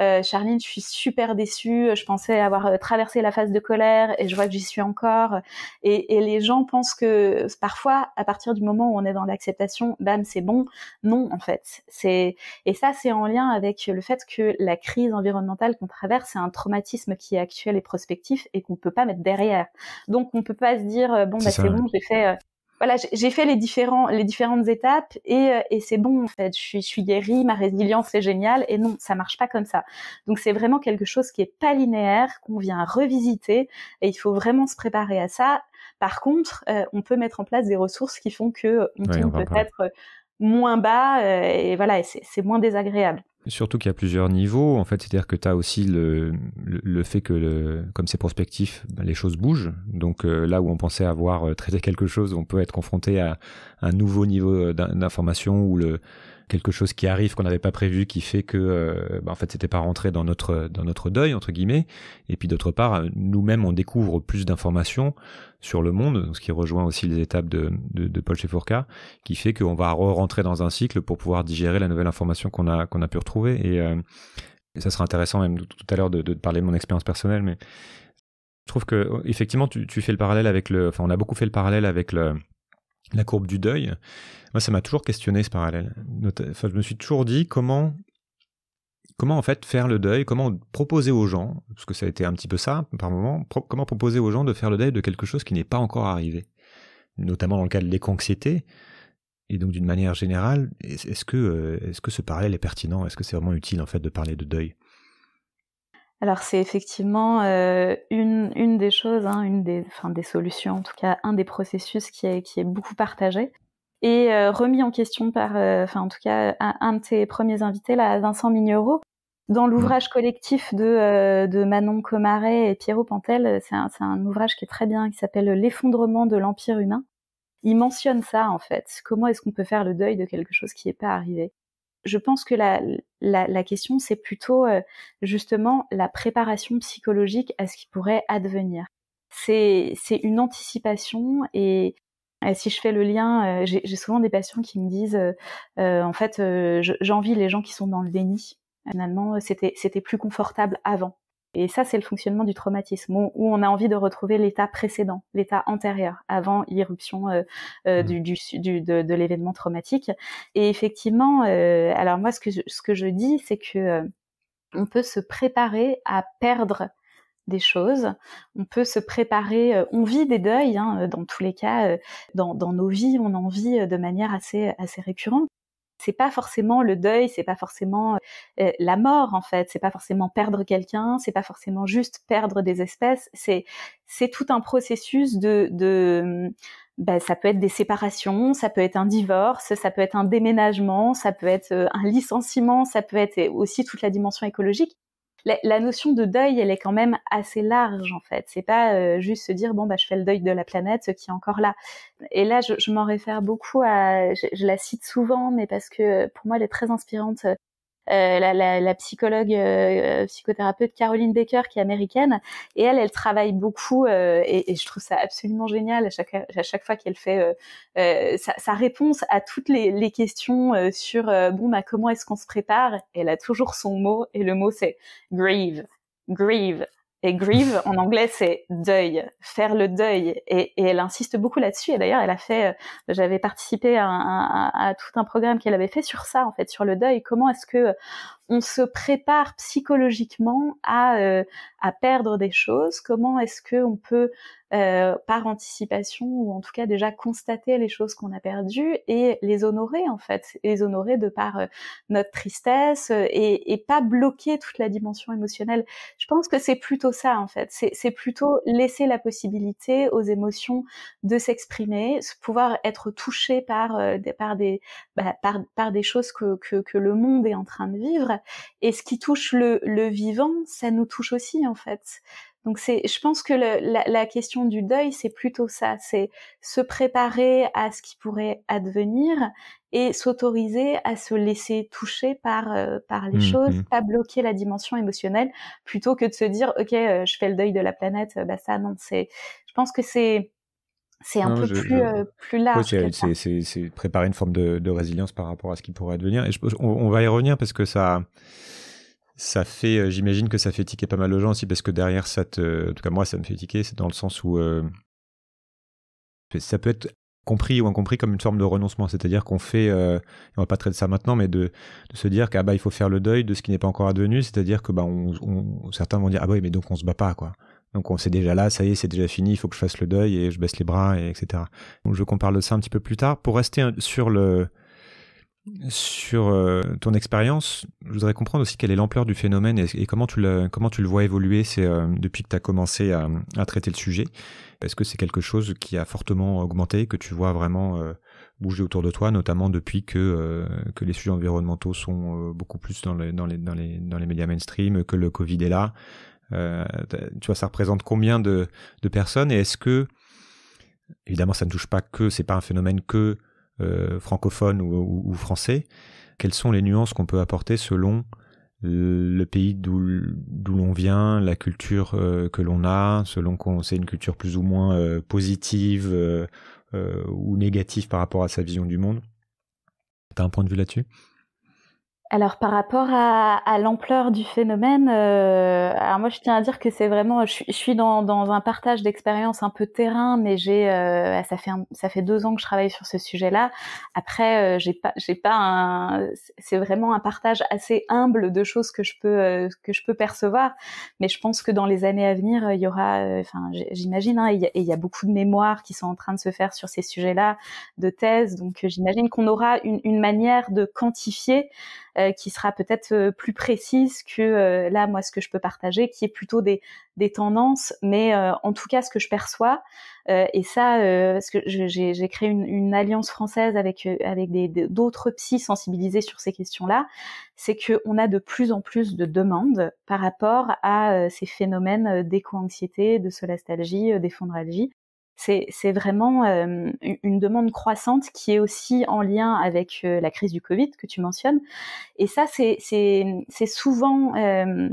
euh Charline, je suis super déçue, je pensais avoir euh, traversé la phase de colère et je vois que j'y suis encore. Et, les gens pensent que parfois, à partir du moment où on est dans l'acceptation, bam, c'est bon. Non, en fait. C'est et ça, c'est en lien avec le fait que la crise environnementale qu'on traverse, c'est un traumatisme qui est actuel et prospectif et qu'on ne peut pas mettre derrière. Donc, on ne peut pas se dire euh, bon, bah c'est bon, j'ai fait voilà, j'ai fait les différents les différentes étapes et, euh, c'est bon en fait. Je suis, je guérie, ma résilience est géniale et non, ça marche pas comme ça. Donc c'est vraiment quelque chose qui est pas linéaire, qu'on vient revisiter et il faut vraiment se préparer à ça. Par contre, euh, on peut mettre en place des ressources qui font que euh, on tombe peut-être moins bas et voilà, c'est moins désagréable. Surtout qu'il y a plusieurs niveaux. En fait, c'est-à-dire que tu as aussi le, le, fait que, le, comme c'est prospectif, ben, les choses bougent. Donc euh, là où on pensait avoir euh, traité quelque chose, on peut être confronté à un nouveau niveau d'information où le, quelque chose qui arrive qu'on n'avait pas prévu, qui fait que, ce euh, bah, en fait, c'était pas rentré dans notre dans notre deuil entre guillemets. Et puis d'autre part, nous-mêmes, on découvre plus d'informations sur le monde, ce qui rejoint aussi les étapes de, de, de Paul Chefourca, qui fait qu'on va re rentrer dans un cycle pour pouvoir digérer la nouvelle information qu'on a qu'on a pu retrouver. Et, euh, ça sera intéressant même tout à l'heure de, de parler de mon expérience personnelle, mais je trouve que effectivement, tu, tu fais le parallèle avec le, enfin, on a beaucoup fait le parallèle avec le la courbe du deuil, moi ça m'a toujours questionné ce parallèle. Enfin, je me suis toujours dit comment comment en fait faire le deuil, comment proposer aux gens, parce que ça a été un petit peu ça par moment, comment proposer aux gens de faire le deuil de quelque chose qui n'est pas encore arrivé, notamment dans le cas de l'éconxiété, et donc d'une manière générale, est-ce que, euh, est -ce que ce parallèle est pertinent, est-ce que c'est vraiment utile en fait de parler de deuil alors c'est effectivement euh, une, une, des choses, hein, une des, enfin, des solutions, en tout cas un des processus qui est, qui est beaucoup partagé et euh, remis en question par, euh, en tout cas un, de tes premiers invités, là, Vincent Mignereau, dans mmh. l'ouvrage collectif de, de Manon Comaret et Pierrot Pantel. C'est un, un, ouvrage qui est très bien, qui s'appelle L'effondrement de l'empire humain. Il mentionne ça en fait. Comment est-ce qu'on peut faire le deuil de quelque chose qui n'est pas arrivé je pense que la, la, question, c'est plutôt euh, justement la préparation psychologique à ce qui pourrait advenir. C'est une anticipation et euh, si je fais le lien, euh, j'ai souvent des patients qui me disent, en fait, j'envie les gens qui sont dans le déni. Finalement, c'était plus confortable avant. Et ça, c'est le fonctionnement du traumatisme, où, on a envie de retrouver l'état précédent, l'état antérieur, avant l'irruption euh, euh, mmh. de, l'événement traumatique. Et effectivement, euh, alors moi, ce que je, dis, c'est que on peut se préparer à perdre des choses. On peut se préparer, on vit des deuils, hein, dans tous les cas, dans, dans, nos vies, on en vit de manière assez, assez récurrente c'est pas forcément le deuil, c'est pas forcément euh, euh, la mort en fait, c'est pas forcément perdre quelqu'un, c'est pas forcément juste perdre des espèces, c'est c'est tout un processus de, de ben, ça peut être des séparations, ça peut être un divorce, ça peut être un déménagement, ça peut être euh, un licenciement, ça peut être aussi toute la dimension écologique la, notion de deuil, elle est quand même assez large en fait. C'est pas euh, juste se dire bon bah je fais le deuil de la planète, ce qui est encore là. Et là, je, m'en réfère beaucoup à, je, la cite souvent, mais parce que pour moi, elle est très inspirante euh, euh, la, la, la, psychologue euh, euh, psychothérapeute Caroline Baker qui est américaine et elle elle travaille beaucoup et, et, je trouve ça absolument génial à chaque à chaque fois qu'elle fait sa, sa, réponse à toutes les, les questions sur bon bah comment est-ce qu'on se prépare elle a toujours son mot et le mot c'est grieve grieve et grieve, en anglais, c'est deuil, faire le deuil. Et, elle insiste beaucoup là-dessus. Et d'ailleurs, elle a fait, euh, j'avais participé à, tout un programme qu'elle avait fait sur ça, en fait, sur le deuil. Comment est-ce que on se prépare psychologiquement à, euh, à perdre des choses Comment est-ce que peut, euh, par anticipation ou en tout cas déjà constater les choses qu'on a perdues et les honorer en fait, les honorer de par euh, notre tristesse et, pas bloquer toute la dimension émotionnelle. Je pense que c'est plutôt ça en fait. C'est plutôt laisser la possibilité aux émotions de s'exprimer, pouvoir être touché par, par des par, des bah, choses que, que le monde est en train de vivre et ce qui touche le, vivant, ça nous touche aussi en fait. Donc c'est, je pense que la, question du deuil, c'est plutôt ça, c'est se préparer à ce qui pourrait advenir et s'autoriser à se laisser toucher par euh, par les mmh, choses, mmh. pas bloquer la dimension émotionnelle, plutôt que de se dire ok, euh, je fais le deuil de la planète, euh, bah ça non, c'est, je pense que c'est c'est un peu plus, euh, plus, large. c'est préparer une forme de, résilience par rapport à ce qui pourrait advenir Et on, va y revenir parce que ça, ça fait, euh, j'imagine que ça fait tiquer pas mal de gens aussi parce que derrière ça en tout cas moi ça me fait tiquer, c'est dans le sens où euh, ça peut être compris ou incompris comme une forme de renoncement, c'est-à-dire qu'on fait, on va pas traiter ça maintenant, mais de, se dire qu'il bah, faut faire le deuil de ce qui n'est pas encore advenu, c'est-à-dire que bah, certains vont dire ah oui mais donc on se bat pas quoi. Donc on sait déjà là, ça y est, c'est déjà fini, il faut que je fasse le deuil et je baisse les bras, et etc. Donc je veux qu'on parle de ça un petit peu plus tard. Pour rester euh, sur le sur euh, ton expérience, je voudrais comprendre aussi quelle est l'ampleur du phénomène et, comment, tu le, comment tu le vois évoluer euh, depuis que tu as commencé à, traiter le sujet. parce que c'est quelque chose qui a fortement augmenté, que tu vois vraiment bouger autour de toi, notamment depuis que, que les sujets environnementaux sont beaucoup plus dans dans, les, dans, les, dans les médias mainstream, que le Covid est là euh, tu vois, ça représente combien de, personnes Et est-ce que, évidemment, ça ne touche pas que, c'est pas un phénomène que euh, francophone ou, français. Quelles sont les nuances qu'on peut apporter selon le pays d'où l'on vient, la culture euh, que l'on a, selon qu'on c'est une culture plus ou moins positive ou négative par rapport à sa vision du monde. T'as un point de vue là-dessus alors par rapport à, l'ampleur du phénomène, euh, alors moi je tiens à dire que c'est vraiment, je, suis dans, un partage d'expérience un peu terrain, mais j'ai, euh, bah, ça fait ça fait deux ans que je travaille sur ce sujet-là. Après, euh, j'ai pas, j'ai pas un, c'est vraiment un partage assez humble de choses que je peux que je peux percevoir, mais je pense que dans les années à venir, il y aura, enfin j'imagine, hein, il, y a, beaucoup de mémoires qui sont en train de se faire sur ces sujets-là, de thèses, donc j'imagine qu'on aura une, une manière de quantifier. Euh, qui sera peut-être euh, plus précise que euh, là, moi, ce que je peux partager, qui est plutôt des, tendances, mais en tout cas, ce que je perçois, et ça, parce que j'ai créé une, alliance française avec, avec d'autres psys sensibilisés sur ces questions-là, c'est qu'on a de plus en plus de demandes par rapport à ces phénomènes d'éco-anxiété, de solastalgie, d'effondralgie c'est vraiment euh, une demande croissante qui est aussi en lien avec euh, la crise du Covid que tu mentionnes. Et ça, c'est souvent euh,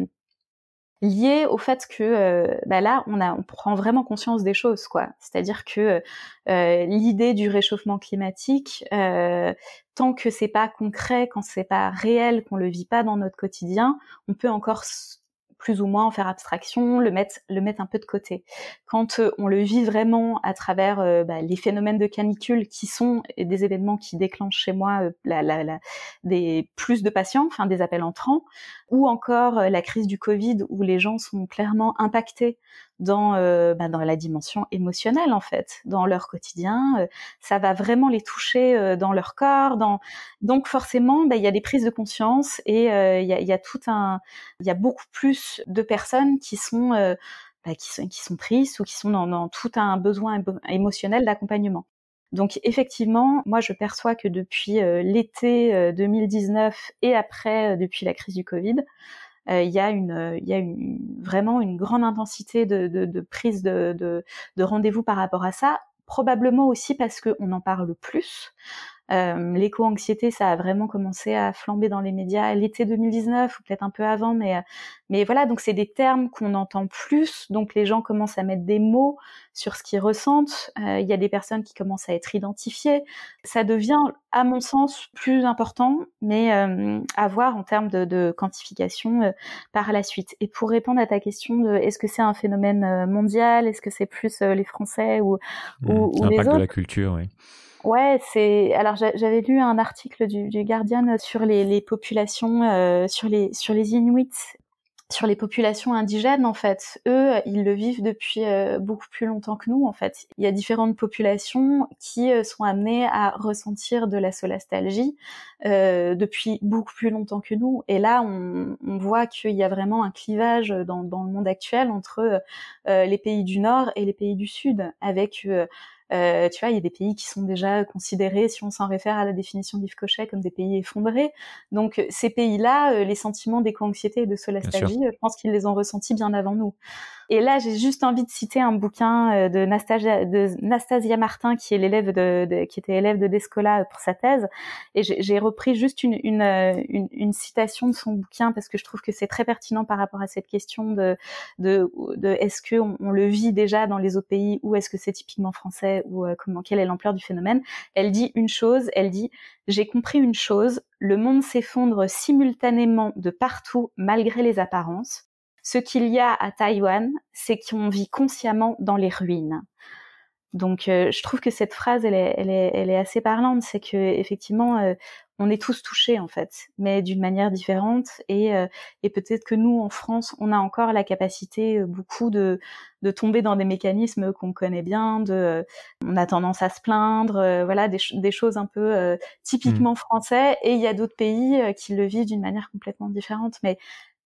lié au fait que bah là, on, a, on prend vraiment conscience des choses, quoi. C'est-à-dire que l'idée du réchauffement climatique, tant que c'est pas concret, quand c'est pas réel, qu'on le vit pas dans notre quotidien, on peut encore plus ou moins en faire abstraction, le mettre, le mettre un peu de côté. Quand euh, on le vit vraiment à travers euh, bah, les phénomènes de canicule qui sont des événements qui déclenchent chez moi euh, des plus de patients, enfin des appels entrants, ou encore la crise du Covid où les gens sont clairement impactés dans, euh, bah, dans la dimension émotionnelle en fait, dans leur quotidien. Euh, ça va vraiment les toucher euh, dans leur corps. Dans... Donc forcément, bah, il y a des prises de conscience et il y a, y, a, tout un, il y a beaucoup plus de personnes qui sont bah, qui sont qui sont tristes ou qui sont dans tout un besoin émotionnel d'accompagnement. Donc effectivement, moi je perçois que depuis l'été 2019 et après depuis la crise du Covid, euh, il y a une, euh, il y a une, vraiment une grande intensité de, de, de prise de, de rendez-vous par rapport à ça probablement aussi parce qu'on en parle plus. Euh, l'éco-anxiété, ça a vraiment commencé à flamber dans les médias l'été 2019 ou peut-être un peu avant, mais euh, mais voilà, donc c'est des termes qu'on entend plus, donc les gens commencent à mettre des mots sur ce qu'ils ressentent. Euh, il y a des personnes qui commencent à être identifiées. Ça devient, à mon sens, plus important, mais à voir en termes de, quantification par la suite. Et pour répondre à ta question de est-ce que c'est un phénomène mondial, est-ce que c'est plus les Français ou, ou, mmh, les autres, de la culture, oui. Ouais, c'est. Alors j'avais lu un article du, Guardian sur les, populations, euh, sur les sur les Inuits, sur les populations indigènes en fait. Eux, ils le vivent depuis euh, beaucoup plus longtemps que nous en fait. Il y a différentes populations qui euh, sont amenées à ressentir de la solastalgie depuis beaucoup plus longtemps que nous. Et là, on, voit qu'il y a vraiment un clivage dans, dans le monde actuel entre les pays du Nord et les pays du Sud, avec euh, tu vois, il y a des pays qui sont déjà considérés, si on s'en réfère à la définition d'Yves Cochet, comme des pays effondrés. Donc ces pays-là, euh, les sentiments d'éco-anxiété et de solastagie, je pense qu'ils les ont ressentis bien avant nous. Et là, j'ai juste envie de citer un bouquin euh, de Nastasia, Martin, qui est l'élève était élève de Descola pour sa thèse. Et j'ai repris juste une, citation de son bouquin parce que je trouve que c'est très pertinent par rapport à cette question de, est-ce que on, le vit déjà dans les autres pays ou est-ce que c'est typiquement français ou euh, comment quelle est l'ampleur du phénomène. Elle dit une chose, elle dit j'ai compris une chose, le monde s'effondre simultanément de partout malgré les apparences. Ce qu'il y a à Taïwan, c'est qu'on vit consciemment dans les ruines. Donc, euh, je trouve que cette phrase, elle est, elle est, assez parlante. C'est que effectivement, euh, on est tous touchés en fait, mais d'une manière différente. Et, euh, et peut-être que nous, en France, on a encore la capacité euh, beaucoup de, de tomber dans des mécanismes qu'on connaît bien. De, euh, on a tendance à se plaindre, voilà, des, choses un peu typiquement mmh. français. Et il y a d'autres pays qui le vivent d'une manière complètement différente. Mais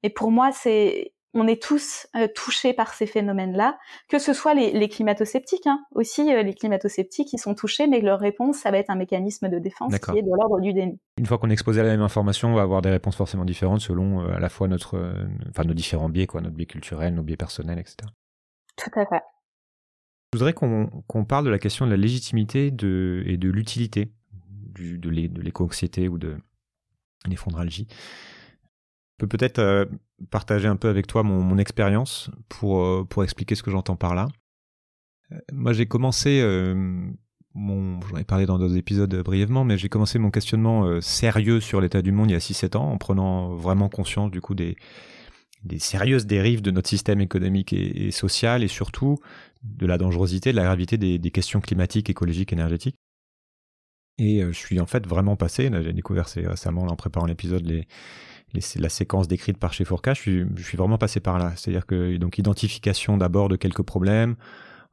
et pour moi, c'est on est tous euh, touchés par ces phénomènes-là, que ce soit les, les climato hein, aussi, euh, les climato-sceptiques sont touchés, mais leur réponse, ça va être un mécanisme de défense qui est de l'ordre du déni. Une fois qu'on est exposé à la même information, on va avoir des réponses forcément différentes selon euh, à la fois notre, enfin, nos différents biais, quoi, notre biais culturel, nos biais personnels, etc. Tout à fait. Je voudrais qu'on parle de la question de la légitimité de, et de l'utilité de l'éco-anxiété ou de l'effondralgie peux peut-être euh, partager un peu avec toi mon, expérience pour, euh, pour expliquer ce que j'entends par là. Euh, moi, j'ai commencé mon. J'en ai parlé dans d'autres épisodes brièvement, mais j'ai commencé mon questionnement sérieux sur l'état du monde il y a 6-7 ans, en prenant vraiment conscience du coup des, des sérieuses dérives de notre système économique et, social, et surtout de la dangerosité, de la gravité des, questions climatiques, écologiques, énergétiques. Et je suis en fait vraiment passé, j'ai découvert récemment en préparant l'épisode les, la séquence décrite par chez je suis, vraiment passé par là. C'est-à-dire que donc identification d'abord de quelques problèmes,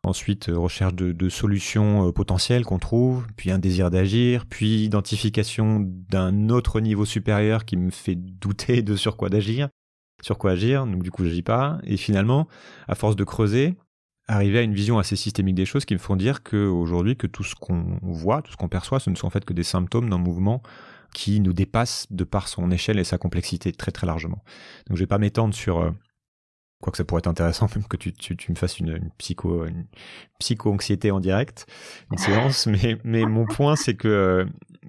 ensuite euh, recherche de, solutions euh, potentielles qu'on trouve, puis un désir d'agir, puis identification d'un autre niveau supérieur qui me fait douter de sur quoi d'agir, sur quoi agir. Donc du coup, j'agis pas. Et finalement, à force de creuser, arriver à une vision assez systémique des choses qui me font dire qu'aujourd'hui, que tout ce qu'on voit, tout ce qu'on perçoit, ce ne sont en fait que des symptômes d'un mouvement qui nous dépasse de par son échelle et sa complexité très très largement. Donc je vais pas m'étendre sur euh, quoi que ça pourrait être intéressant, même que tu, me fasses une, psycho anxiété en direct, une séance, mais, mon point c'est que euh,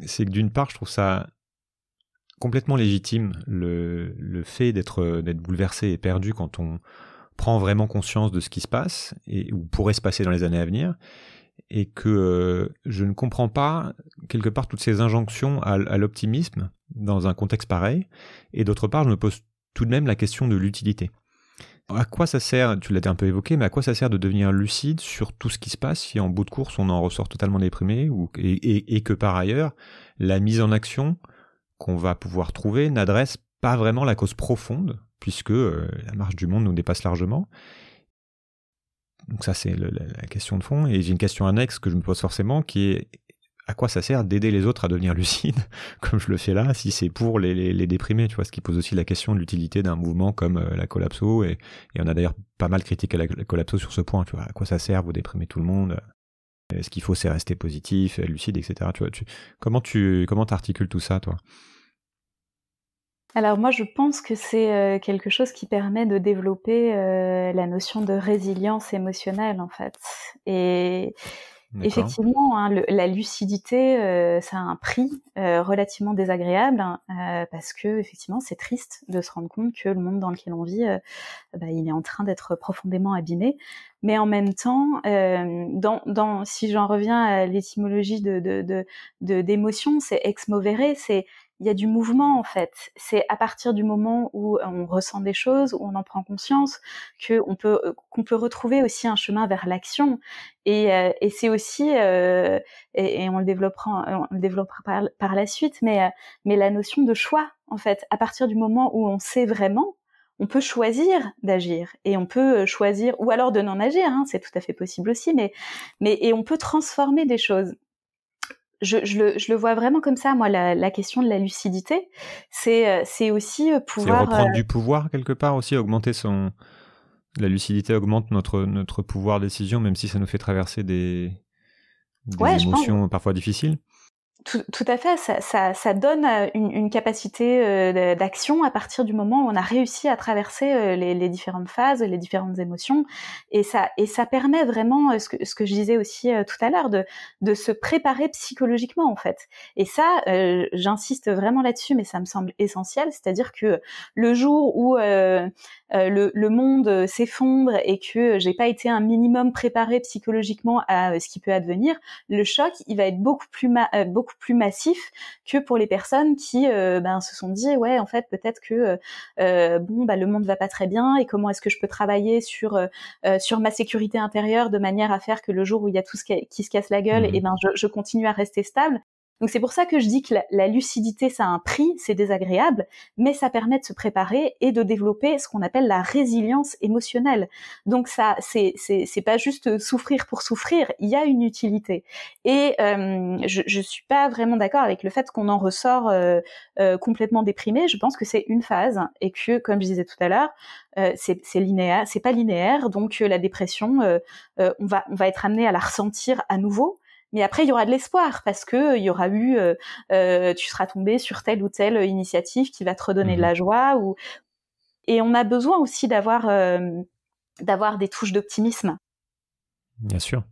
c'est d'une part je trouve ça complètement légitime le, fait d'être euh, d'être bouleversé et perdu quand on prend vraiment conscience de ce qui se passe et ou pourrait se passer dans les années à venir et que euh, je ne comprends pas quelque part toutes ces injonctions à, l'optimisme dans un contexte pareil, et d'autre part je me pose tout de même la question de l'utilité. À quoi ça sert, tu l'as un peu évoqué, mais à quoi ça sert de devenir lucide sur tout ce qui se passe si en bout de course on en ressort totalement déprimé et, que par ailleurs la mise en action qu'on va pouvoir trouver n'adresse pas vraiment la cause profonde puisque euh, la marche du monde nous dépasse largement donc ça, c'est la question de fond. Et j'ai une question annexe que je me pose forcément, qui est à quoi ça sert d'aider les autres à devenir lucides, comme je le fais là, si c'est pour les, déprimer, tu vois, ce qui pose aussi la question de l'utilité d'un mouvement comme euh, la collapso, et, et on a d'ailleurs pas mal critiqué la, la, collapso sur ce point, tu vois, à quoi ça sert, vous déprimer tout le monde, ce qu'il faut c'est rester positif, lucide, etc. Tu vois, tu, comment tu articules tout ça, toi alors moi, je pense que c'est euh, quelque chose qui permet de développer euh, la notion de résilience émotionnelle, en fait. Et effectivement, hein, la lucidité, euh, ça a un prix relativement désagréable hein, parce que effectivement, c'est triste de se rendre compte que le monde dans lequel on vit, bah, il est en train d'être profondément abîmé mais en même temps, euh, dans, dans, si j'en reviens à l'étymologie de, de, de, d'émotion, c'est ex movere, c'est il y a du mouvement en fait. C'est à partir du moment où on ressent des choses, où on en prend conscience, que on peut euh, qu'on peut retrouver aussi un chemin vers l'action. Et, euh, et c'est aussi euh, et, on le développera on le développera par, la suite, mais euh, mais la notion de choix en fait. À partir du moment où on sait vraiment on peut choisir d'agir et on peut euh, choisir ou alors de n'en agir, hein, c'est tout à fait possible aussi, mais, mais et on peut transformer des choses. Je, je, le, je le, vois vraiment comme ça, moi, la, question de la lucidité, c'est, euh, c'est aussi euh, pouvoir... C'est reprendre du pouvoir quelque part aussi, augmenter son... La lucidité augmente notre, notre pouvoir décision, même si ça nous fait traverser des, des émotions parfois difficiles tout, à fait, ça, donne euh, une, capacité euh, d'action à partir du moment où on a réussi à traverser euh, les, différentes phases, les différentes émotions, et ça, et ça permet vraiment ce, que, ce que je disais aussi tout à l'heure de, de se préparer psychologiquement en fait. Et ça, j'insiste vraiment là-dessus, mais ça me semble essentiel, c'est-à-dire que le jour où le, le, monde s'effondre et que j'ai pas été un minimum préparé psychologiquement à ce qui peut advenir, le choc, il va être beaucoup plus beaucoup plus massif que pour les personnes qui euh, ben, se sont dit ouais en fait peut-être que euh, euh, bon bah le monde va pas très bien et comment est-ce que je peux travailler sur sur ma sécurité intérieure de manière à faire que le jour où il y a tout ce qui, se casse la gueule mmh et eh ben je, continue à rester stable donc c'est pour ça que je dis que la, lucidité, ça a un prix, c'est désagréable, mais ça permet de se préparer et de développer ce qu'on appelle la résilience émotionnelle. Donc ça, c'est c'est pas juste souffrir pour souffrir, il y a une utilité. Et euh, je, je suis pas vraiment d'accord avec le fait qu'on en ressort euh, euh, complètement déprimé. Je pense que c'est une phase et que, comme je disais tout à l'heure, c'est linéaire, c'est pas linéaire. Donc la dépression, on va on va être amené à la ressentir à nouveau. Mais après, il y aura de l'espoir parce que euh, il y aura eu, euh, euh, tu seras tombé sur telle ou telle initiative qui va te redonner de mhm. la joie. Et on a besoin aussi d'avoir d'avoir des touches d'optimisme. Bien sûr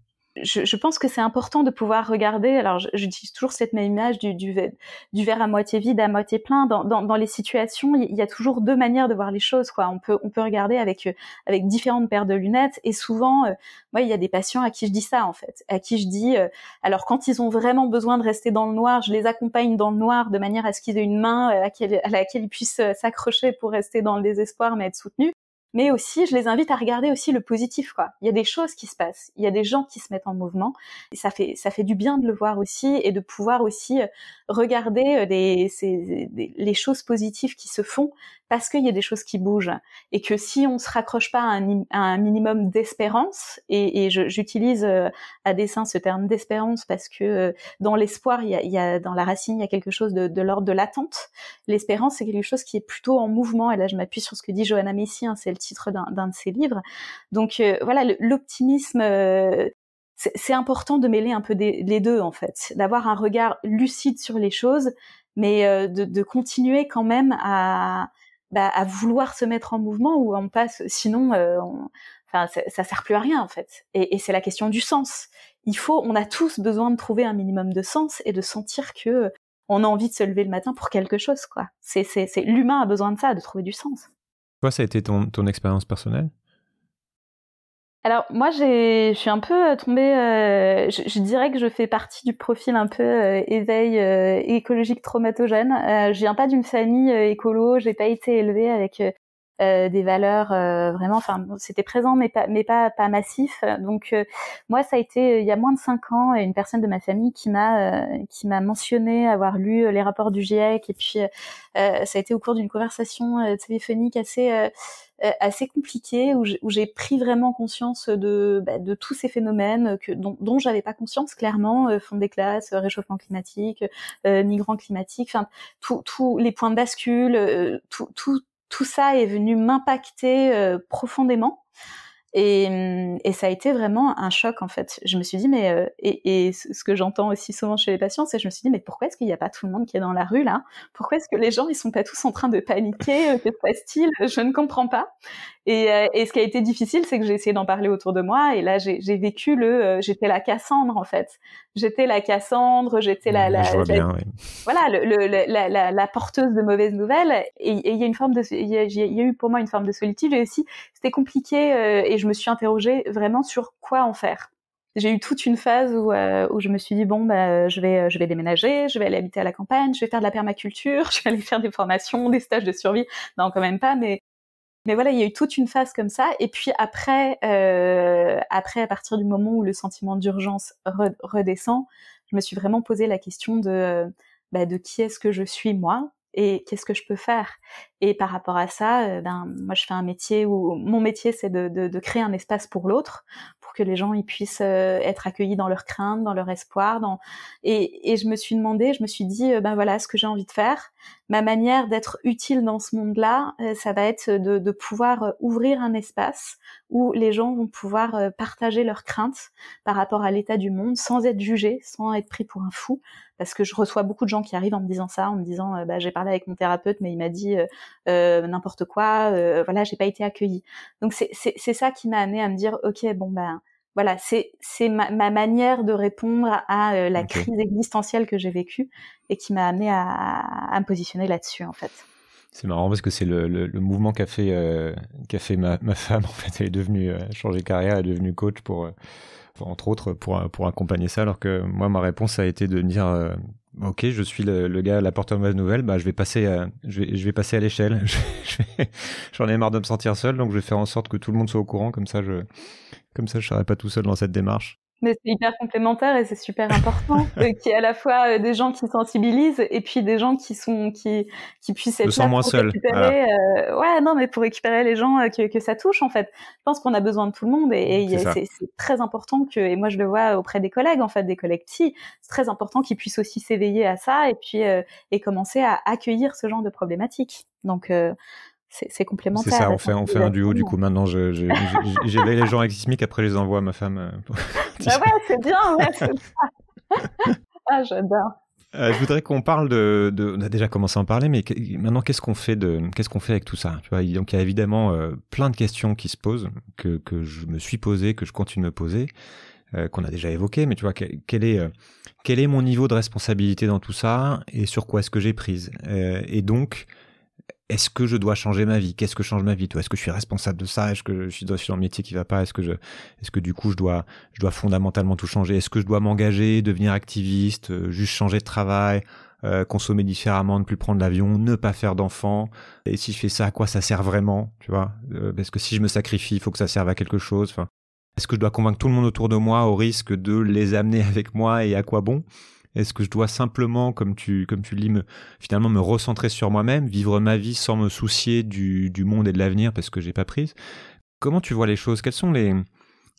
je, pense que c'est important de pouvoir regarder. Alors, j'utilise toujours cette même image du, du, verre à moitié vide, à moitié plein. Dans, les situations, il y a toujours deux manières de voir les choses. Quoi. On peut on peut regarder avec euh, avec différentes paires de lunettes. Et souvent, euh, moi, il y a des patients à qui je dis ça en fait, à qui je dis. Euh, alors, quand ils ont vraiment besoin de rester dans le noir, je les accompagne dans le noir de manière à ce qu'ils aient une main à, laquelle, à laquelle ils puissent s'accrocher pour rester dans le désespoir mais être soutenus mais aussi je les invite à regarder aussi le positif quoi. Il y a des choses qui se passent, il y a des gens qui se mettent en mouvement et ça fait ça fait du bien de le voir aussi et de pouvoir aussi euh, regarder les euh, les choses positives qui se font parce qu'il y a des choses qui bougent et que si on se raccroche pas à un, un minimum d'espérance et, et j'utilise euh, à dessein ce terme d'espérance parce que dans l'espoir il y a, il y a dans la racine il y a quelque chose de l'ordre de l'attente. L'espérance c'est quelque chose qui est plutôt en mouvement et là je m'appuie sur ce que dit Johanna Messi, hein, c'est titre d'un de ses livres. Donc euh, voilà, l'optimisme, euh, c'est important de mêler un peu les deux en fait, d'avoir un regard lucide sur les choses, mais euh, de, continuer quand même bah, à, vouloir se mettre en mouvement ou on passe, sinon, ça sert plus à rien en fait. Et, et c'est la question du sens. Il faut, on a tous besoin de trouver un minimum de sens et de sentir que on a envie de se lever le matin pour quelque chose, quoi. C'est, l'humain a besoin de ça, de trouver du sens ça a été ton, ton expérience personnelle alors moi, je suis un peu euh, tombée. Euh, je, dirais que je fais partie du profil un peu euh, éveil écologique traumatogène. je viens pas d'une famille écolo. J'ai pas été élevée avec euh, des valeurs euh, vraiment enfin c'était présent mais pas mais pas pas massif donc euh, moi ça a été il y a moins de cinq ans une personne de ma famille qui m'a qui m'a mentionné avoir lu les rapports du GIEC et puis ça a été au cours d'une conversation téléphonique assez assez compliquée où j'ai pris vraiment conscience de, bah, de tous ces phénomènes que, dont, dont j'avais pas conscience clairement fond des classes réchauffement climatique migrants climatiques enfin tous les points de bascule tout, tout tout ça est venu m'impacter euh, profondément. Hum, et, ça a été vraiment un choc en fait. Je me suis dit mais euh, et, ce que j'entends aussi souvent chez les patients, c'est je me suis dit mais pourquoi est-ce qu'il n'y a pas tout le monde qui est dans la rue là Pourquoi est-ce que les gens ils sont pas tous en train de paniquer euh, Que se passe-t-il Je ne comprends pas. Euh, et, ce qui a été difficile, c'est que j'ai essayé d'en parler autour de moi et là j'ai vécu le j'étais la Cassandre en fait. J'étais la Cassandre, j'étais la, bien, voilà le, la, porteuse de mauvaises nouvelles. Et il y a une forme de il y, a eu pour moi une forme de solitude et aussi c'était compliqué et je je me suis interrogée vraiment sur quoi en faire. J'ai eu toute une phase euh, où, je me suis dit bon bah je vais je vais déménager, je vais aller habiter à la campagne, je vais faire de la permaculture, je vais aller faire des formations, des stages de survie. Non quand même pas, mais mais voilà, il y a eu toute une phase comme ça. Et puis après, euh, après, à partir du moment où le sentiment d'urgence redescend, je me suis vraiment posé la question de, bah, de qui est-ce que je suis moi et qu'est-ce que je peux faire Et par rapport à ça, euh, ben moi je fais un métier où mon métier c'est de, créer un espace pour l'autre, pour que les gens ils puissent euh, être accueillis dans leur crainte, dans leur espoir. Dans... Et, et je me suis demandé, je me suis dit, euh, ben voilà, ce que j'ai envie de faire, ma manière d'être utile dans ce monde-là, euh, ça va être de, pouvoir euh, ouvrir un espace où les gens vont pouvoir euh, partager leurs craintes par rapport à l'état du monde sans être jugés, sans être pris pour un fou. Parce que je reçois beaucoup de gens qui arrivent en me disant ça, en me disant bah, j'ai parlé avec mon thérapeute, mais il m'a dit n'importe quoi, voilà, j'ai pas été accueilli ». Donc c'est ça qui m'a amené à me dire ok bon bah voilà, c'est ma, ma, manière de répondre à, euh, la crise existentielle que j'ai vécue et qui m'a amené à, à, me positionner là-dessus en fait. C'est marrant parce que c'est le, le, mouvement qu'a fait, euh, fait ma, ma, femme en fait. Elle est devenue, euh, changée de carrière, elle est devenue coach pour euh, entre autres, pour, pour accompagner ça. Alors que moi, ma réponse a été de dire, euh, ok, je suis le, le gars, porte de mauvaise nouvelle, bah, je vais passer à, je vais, je vais passer à l'échelle. J'en ai marre de me sentir seul, donc je vais faire en sorte que tout le monde soit au courant, comme ça, je, comme ça, je serai pas tout seul dans cette démarche. Mais c'est hyper complémentaire et c'est super important euh, qu'il y ait à la fois euh, des gens qui sensibilisent et puis des gens qui sont qui qui puissent être là pour récupérer euh, ouais non mais pour récupérer les gens que, que ça touche en fait. Je pense qu'on a besoin de tout le monde et, c'est très important que et moi je le vois auprès des collègues en fait des collectifs, c'est très important qu'ils puissent aussi s'éveiller à ça et puis et commencer à accueillir ce genre de problématiques. Donc c'est complémentaire. C'est ça, on fait, on fait un duo du coup. Maintenant, j'ai les gens avec Sismic, après je les envoie à ma femme. ah ouais, c'est bien, ouais, c'est ça. ah, j'adore. Euh, je voudrais qu'on parle de, de, On a déjà commencé à en parler, mais maintenant, qu'est-ce qu'on fait de, quest qu'on fait avec tout ça Tu vois, donc il y a évidemment euh, plein de questions qui se posent, que, que je me suis posé, que je continue de me poser, qu'on a déjà évoqué, mais tu vois, quel est quel est mon niveau de responsabilité dans tout ça et sur quoi est-ce que j'ai prise Et donc, est-ce que je dois changer ma vie Qu'est-ce que change ma vie Est-ce que je suis responsable de ça Est-ce que je suis dans un métier qui va pas Est-ce que je, est-ce que du coup je dois, je dois fondamentalement tout changer Est-ce que je dois m'engager, devenir activiste, euh, juste changer de travail, euh, consommer différemment, ne plus prendre l'avion, ne pas faire d'enfants Et si je fais ça, à quoi ça sert vraiment Tu vois euh, Parce que si je me sacrifie, il faut que ça serve à quelque chose. Enfin, est-ce que je dois convaincre tout le monde autour de moi au risque de les amener avec moi et à quoi bon est-ce que je dois simplement, comme tu, comme tu le dis, me, finalement me recentrer sur moi-même, vivre ma vie sans me soucier du, du monde et de l'avenir parce que j'ai pas prise Comment tu vois les choses Quelles sont les,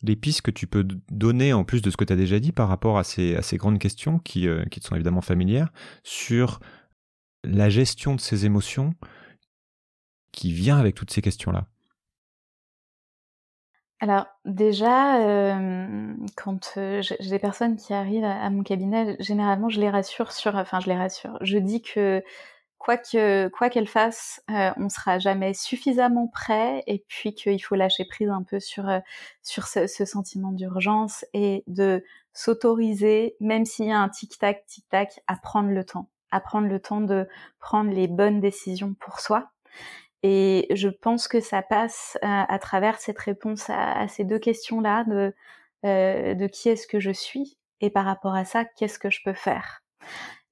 les pistes que tu peux donner en plus de ce que tu as déjà dit par rapport à ces, à ces grandes questions qui, euh, qui te sont évidemment familières sur la gestion de ces émotions qui vient avec toutes ces questions-là alors déjà, euh, quand euh, j'ai des personnes qui arrivent à, mon cabinet, généralement je les rassure sur, enfin je les rassure. Je dis que quoi quoi qu'elles fassent, on euh, on sera jamais suffisamment prêt, et puis qu'il faut lâcher prise un peu sur ce sentiment d'urgence et de s'autoriser, même s'il y a un tic tac tic tac, à prendre le temps, à prendre le temps de prendre les bonnes décisions pour soi et je pense que ça passe euh, à, travers cette réponse à, ces deux questions-là euh, de, qui est-ce que je suis et par rapport à ça, qu'est-ce que je peux faire.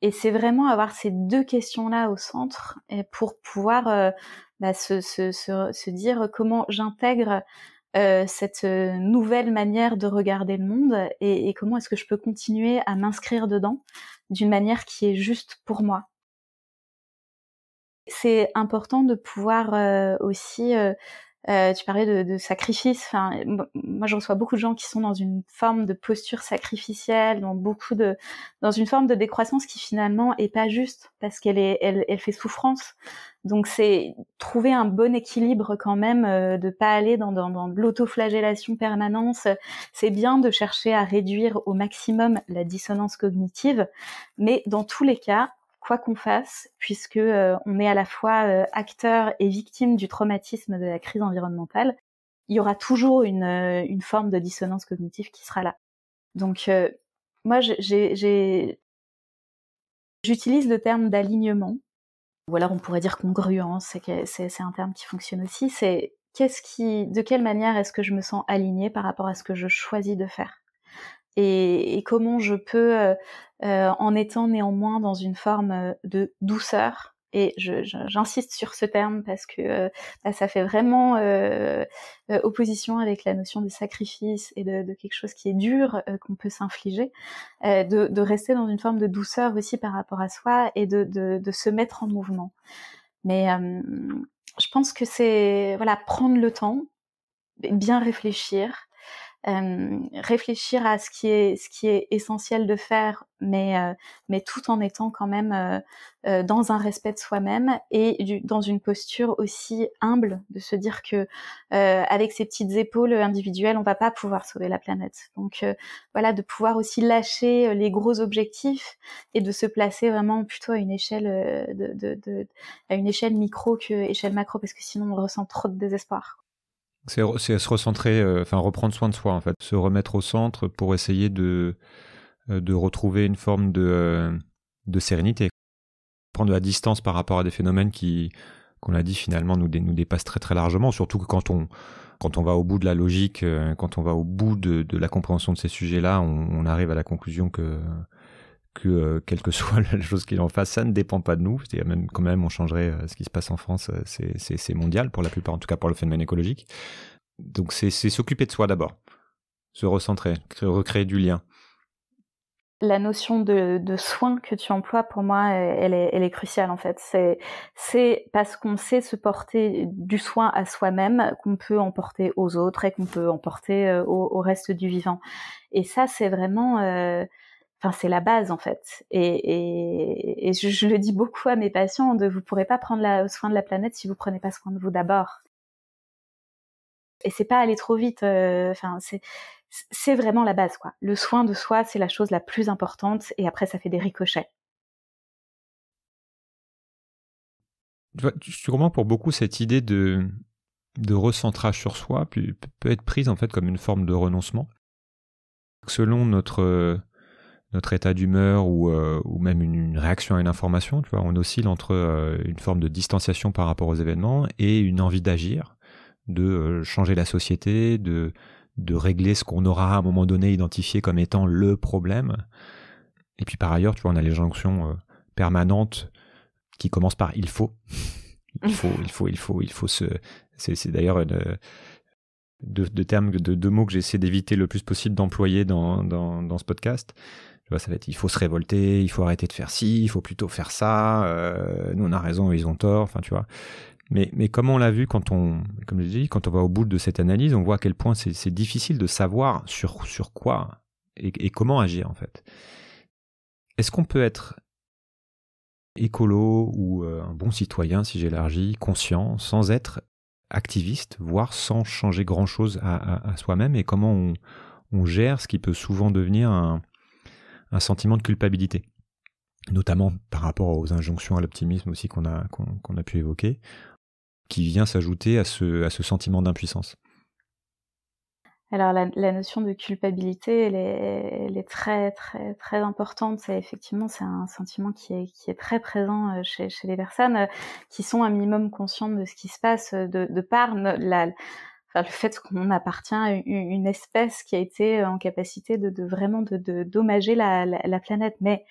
Et c'est vraiment avoir ces deux questions-là au centre pour pouvoir euh, bah, se, dire comment j'intègre cette nouvelle manière de regarder le monde et comment est-ce que je peux continuer à m'inscrire dedans d'une manière qui est juste pour moi c'est important de pouvoir euh, aussi. Euh, euh, tu parlais de, sacrifice. Enfin, moi, je reçois beaucoup de gens qui sont dans une forme de posture sacrificielle, dans beaucoup de, dans une forme de décroissance qui finalement est pas juste parce qu'elle est, elle, elle fait souffrance. Donc, c'est trouver un bon équilibre quand même, de pas aller dans, dans, dans l'autoflagellation permanente. C'est bien de chercher à réduire au maximum la dissonance cognitive, mais dans tous les cas, quoi qu'on fasse, puisque euh, on est à la fois euh, acteur et victime du traumatisme de la crise environnementale, il y aura toujours une, euh, forme de dissonance cognitive qui sera là. Donc moi, j'utilise le terme d'alignement, ou alors on pourrait dire congruence, c'est, un terme qui fonctionne aussi. C'est qu'est-ce qui, de quelle manière est-ce que je me sens aligné par rapport à ce que je choisis de faire et, comment je peux, euh, euh, en étant néanmoins dans une forme euh, de douceur, et j'insiste sur ce terme parce que bah, ça fait vraiment opposition avec la notion de sacrifice et de, de quelque chose qui est dur qu'on peut s'infliger, de, de, rester dans une forme de douceur aussi par rapport à soi et de, de se mettre en mouvement. Mais je pense que c'est voilà prendre le temps, bien réfléchir, euh, réfléchir à ce qui est ce qui est essentiel de faire, mais euh, mais tout en étant quand même euh, dans un respect de soi-même et dans une posture aussi humble de se dire que avec ses petites épaules individuelles, on va pas pouvoir sauver la planète. Donc voilà, de pouvoir aussi lâcher les gros objectifs et de se placer vraiment plutôt à une échelle de, de, de à une échelle micro que échelle macro parce que sinon on ressent trop de désespoir. C'est se recentrer, euh, enfin reprendre soin de soi en fait, se remettre au centre pour essayer de, euh, de retrouver une forme de, euh, de sérénité. Prendre de la distance par rapport à des phénomènes qui, qu'on a dit finalement, nous, nous dépassent très très largement, surtout que quand on, quand on va au bout de la logique, quand on va au bout de, la compréhension de ces sujets-là, on, arrive à la conclusion que que euh, quelle que soit la chose qu'il en fasse, ça ne dépend pas de nous. cest même quand même, on changerait euh, ce qui se passe en France, euh, c'est mondial pour la plupart, en tout cas pour le phénomène écologique. Donc c'est s'occuper de soi d'abord, se recentrer, recréer du lien. La notion de, soin que tu emploies, pour moi, elle est, cruciale en fait. C'est parce qu'on sait se porter du soin à soi-même qu'on peut en porter aux autres et qu'on peut en porter au, reste du vivant. Et ça, c'est vraiment c'est la base en fait. Et, je, le dis beaucoup à mes patients, de, vous ne pourrez pas prendre la, soin de la planète si vous ne prenez pas soin de vous d'abord. Et c'est pas aller trop vite. Euh, enfin, c'est vraiment la base quoi. Le soin de soi, c'est la chose la plus importante. Et après, ça fait des ricochets. Sûrement pour beaucoup cette idée de de recentrage sur soi peut être prise en fait comme une forme de renoncement. Selon notre notre état d'humeur ou, euh, même une, réaction à une information. Tu vois, on oscille entre euh, une forme de distanciation par rapport aux événements et une envie d'agir, de euh, changer la société, de, de régler ce qu'on aura à un moment donné identifié comme étant le problème. Et puis par ailleurs, tu vois, on a les jonctions permanentes qui commencent par il faut. il mmh. faut, il faut, il faut, il faut se. C'est d'ailleurs deux, de termes, de deux mots que j'essaie d'éviter le plus possible d'employer dans, dans, dans, ce podcast ça va être, il faut se révolter, il faut arrêter de faire ci, il faut plutôt faire ça. Euh, nous, on a raison, ils ont tort. Enfin, tu vois. Mais, mais comme on l'a vu quand on, comme je dis, quand on va au bout de cette analyse, on voit à quel point c'est difficile de savoir sur, sur quoi et, et comment agir en fait. Est-ce qu'on peut être écolo ou euh, un bon citoyen, si j'élargis, conscient, sans être activiste, voire sans changer grand-chose à, à, à soi-même et comment on, on, gère ce qui peut souvent devenir un, un sentiment de culpabilité, notamment par rapport aux injonctions à l'optimisme aussi qu'on a, pu évoquer, qui vient s'ajouter à ce, sentiment d'impuissance. Alors la, notion de culpabilité, elle est, très très importante. C'est effectivement c'est un sentiment qui est, très présent euh, chez, les personnes euh, qui sont un minimum conscientes de ce qui se passe euh, de, de par la, le fait qu'on appartient à une espèce qui a été euh, en capacité de, vraiment de dommager la, planète. Mais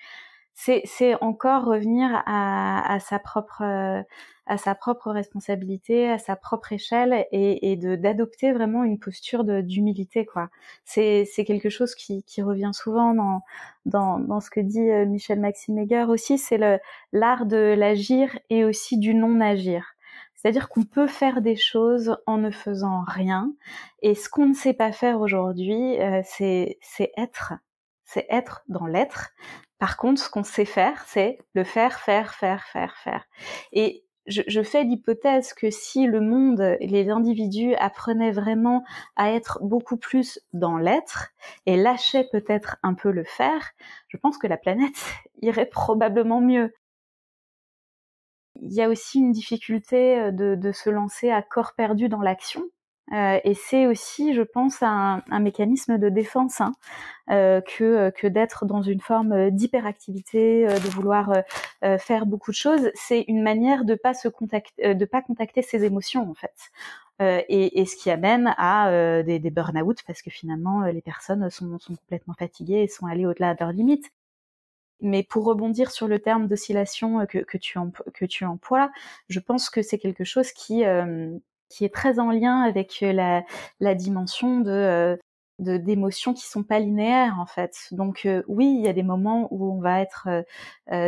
c'est encore revenir à, sa propre euh, à sa propre responsabilité, à sa propre échelle et, de d'adopter vraiment une posture d'humilité quoi. C'est quelque chose qui, revient souvent dans, ce que dit euh, Michel Maximegger aussi, c'est l'art de l'agir et aussi du non agir. C'est-à-dire qu'on peut faire des choses en ne faisant rien. Et ce qu'on ne sait pas faire aujourd'hui, euh, c'est être. C'est être dans l'être. Par contre, ce qu'on sait faire, c'est le faire, faire, faire, faire, faire. Et je, je fais l'hypothèse que si le monde, les individus apprenaient vraiment à être beaucoup plus dans l'être et lâchaient peut-être un peu le faire, je pense que la planète irait probablement mieux. Il y a aussi une difficulté euh, de, se lancer à corps perdu dans l'action. Euh, et c'est aussi, je pense, un, un mécanisme de défense hein, euh, que, que d'être dans une forme d'hyperactivité, de vouloir faire beaucoup de choses. C'est une manière de pas se contacter, de pas contacter ses émotions en fait. Et, ce qui amène à des, des burn-out parce que finalement les personnes sont, sont complètement fatiguées et sont allées au-delà de leurs limites. Mais pour rebondir sur le terme d'oscillation euh, que, tu, que tu emploies, je pense que c'est quelque chose qui, euh, est très en lien avec euh, la, dimension de... d'émotions qui sont pas linéaires en fait. Donc oui, il y a des moments où on va être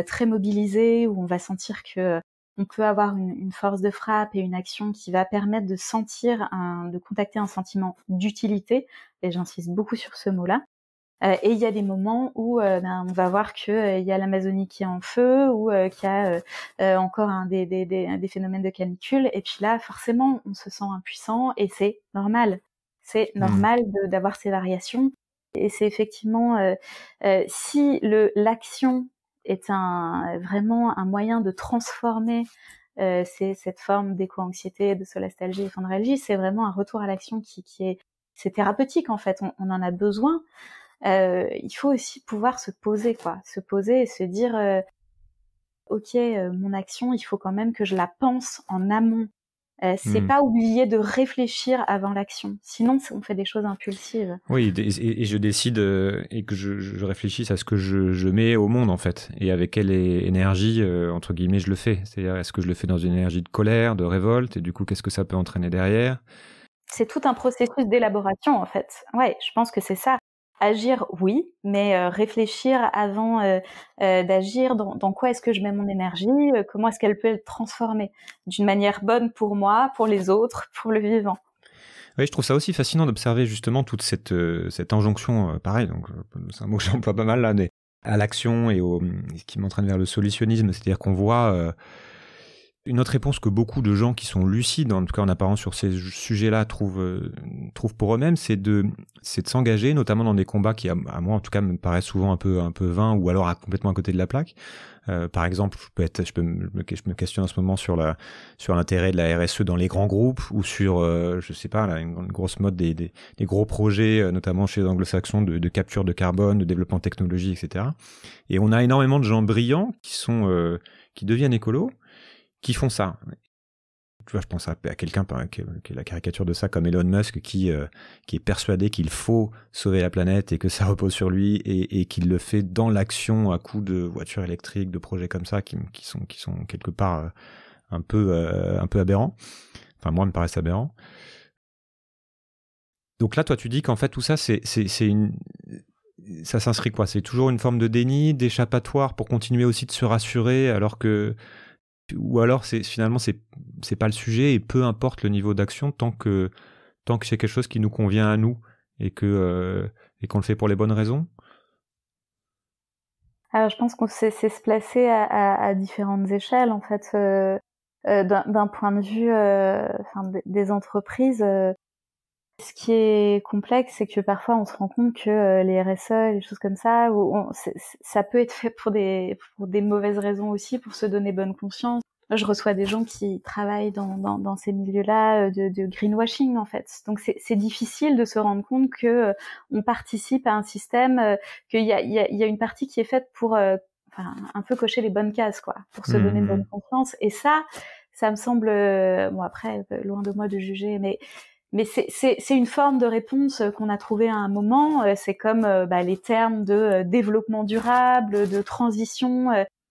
très mobilisé, où on va sentir que on peut avoir une, force de frappe et une action qui va permettre de sentir, de contacter un sentiment d'utilité. Et j'insiste beaucoup sur ce mot-là. Euh, et il y a des moments où euh, ben, on va voir qu'il euh, il y a l'Amazonie qui est en feu ou qu'il y a encore des, phénomènes de canicule. Et puis là, forcément, on se sent impuissant et c'est normal. C'est mmh. normal d'avoir ces variations. Et c'est effectivement si l'action est vraiment un moyen de transformer cette forme d'éco-anxiété, de solastalgie et d'algie, c'est vraiment un retour à l'action qui, est thérapeutique en fait. on en a besoin. Euh, il faut aussi pouvoir se poser, quoi, se poser et se dire, euh, ok, euh, mon action, il faut quand même que je la pense en amont. c'est hmm. pas oublier de réfléchir avant l'action, sinon on fait des choses impulsives. Oui, et, je décide et que je, réfléchisse à ce que je, je, mets au monde en fait, et avec quelle énergie entre guillemets je le fais. C'est-à-dire est-ce que je le fais dans une énergie de colère, de révolte, et du coup qu'est-ce que ça peut entraîner derrière c'est tout un processus d'élaboration en fait. Ouais, je pense que c'est ça. Agir, oui, mais euh, réfléchir avant euh, euh, d'agir, dans, quoi est-ce que je mets mon énergie, comment est-ce qu'elle peut être transformée d'une manière bonne pour moi, pour les autres, pour le vivant. Oui, je trouve ça aussi fascinant d'observer justement toute cette, cette injonction, pareil, donc c'est un mot que j'emploie pas mal là, à l'action et ce qui m'entraîne vers le solutionnisme, c'est-à-dire qu'on voit une autre réponse que beaucoup de gens qui sont lucides, en tout cas en apparence sur ces sujets-là, trouvent, euh, trouvent pour eux-mêmes, c'est de, c'est de s'engager, notamment dans des combats qui, à, moi en tout cas, me paraissent souvent un peu, un peu vains ou alors à, complètement à côté de la plaque. Euh, par exemple, je peux être, je peux me, je me questionne en ce moment sur la, sur l'intérêt de la RSE dans les grands groupes ou sur, euh, je sais pas, là, une, grosse mode des, des, gros projets, euh, notamment chez les anglo-saxons, de, de, capture de carbone, de développement de technologie, etc. Et on a énormément de gens brillants qui sont, euh, qui deviennent écolos qui font ça. Tu vois, je pense à, à quelqu'un qui est la caricature de ça, comme Elon Musk, qui, euh, qui est persuadé qu'il faut sauver la planète et que ça repose sur lui et, qu'il le fait dans l'action à coup de voitures électriques, de projets comme ça qui, qui, sont, qui sont quelque part euh, un, peu, euh, un peu aberrants. Enfin, moi, me paraissent aberrants. Donc là, toi, tu dis qu'en fait, tout ça, c'est une. Ça s'inscrit quoi C'est toujours une forme de déni, d'échappatoire pour continuer aussi de se rassurer alors que ou alors c'est finalement c'est c'est pas le sujet et peu importe le niveau d'action tant que tant que c'est quelque chose qui nous convient à nous et que euh, et qu'on le fait pour les bonnes raisons. Alors je pense qu'on c'est se placer à, différentes échelles en fait euh, euh, d'un point de vue enfin, des entreprises ce qui est complexe, c'est que parfois on se rend compte que euh, les RSE, les choses comme ça, ça peut être fait pour des, des mauvaises raisons aussi, pour se donner bonne conscience. je reçois des gens qui travaillent dans, ces milieux-là euh, de, greenwashing en fait. Donc c'est difficile de se rendre compte que euh, on participe à un système, qu'il y a, une partie qui est faite pour un peu cocher les bonnes cases, quoi, pour se donner mmh. bonne conscience. Et ça, ça me semble, bon après, loin de moi de juger, mais mais c'est une forme de réponse euh, qu'on a trouvée à un moment. Euh, c'est comme euh, bah, les termes de développement durable, de transition.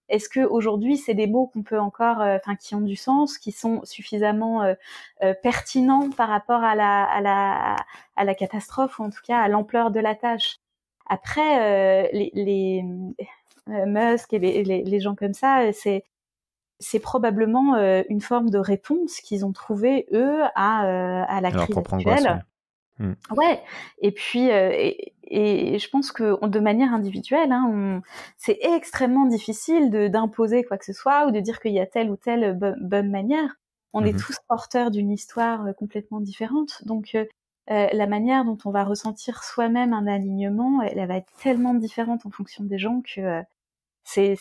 Est-ce que aujourd'hui c'est des mots qu'on peut encore, enfin qui ont du sens, qui sont suffisamment pertinents par rapport à la, à la, à la catastrophe ou en tout cas à l'ampleur de la tâche. Après, les, les Musk et les, les, gens comme ça, c'est c'est probablement euh, une forme de réponse qu'ils ont trouvé eux à, euh, la crise actuelle. Mmh. Ouais. Et puis, euh, et, je pense que de manière individuelle, hein, c'est extrêmement difficile d'imposer quoi que ce soit ou de dire qu'il y a telle ou telle bonne manière. On est mmh tous porteurs d'une histoire complètement différente. Donc, la manière dont on va ressentir soi-même un alignement, elle, va être tellement différente en fonction des gens que c'est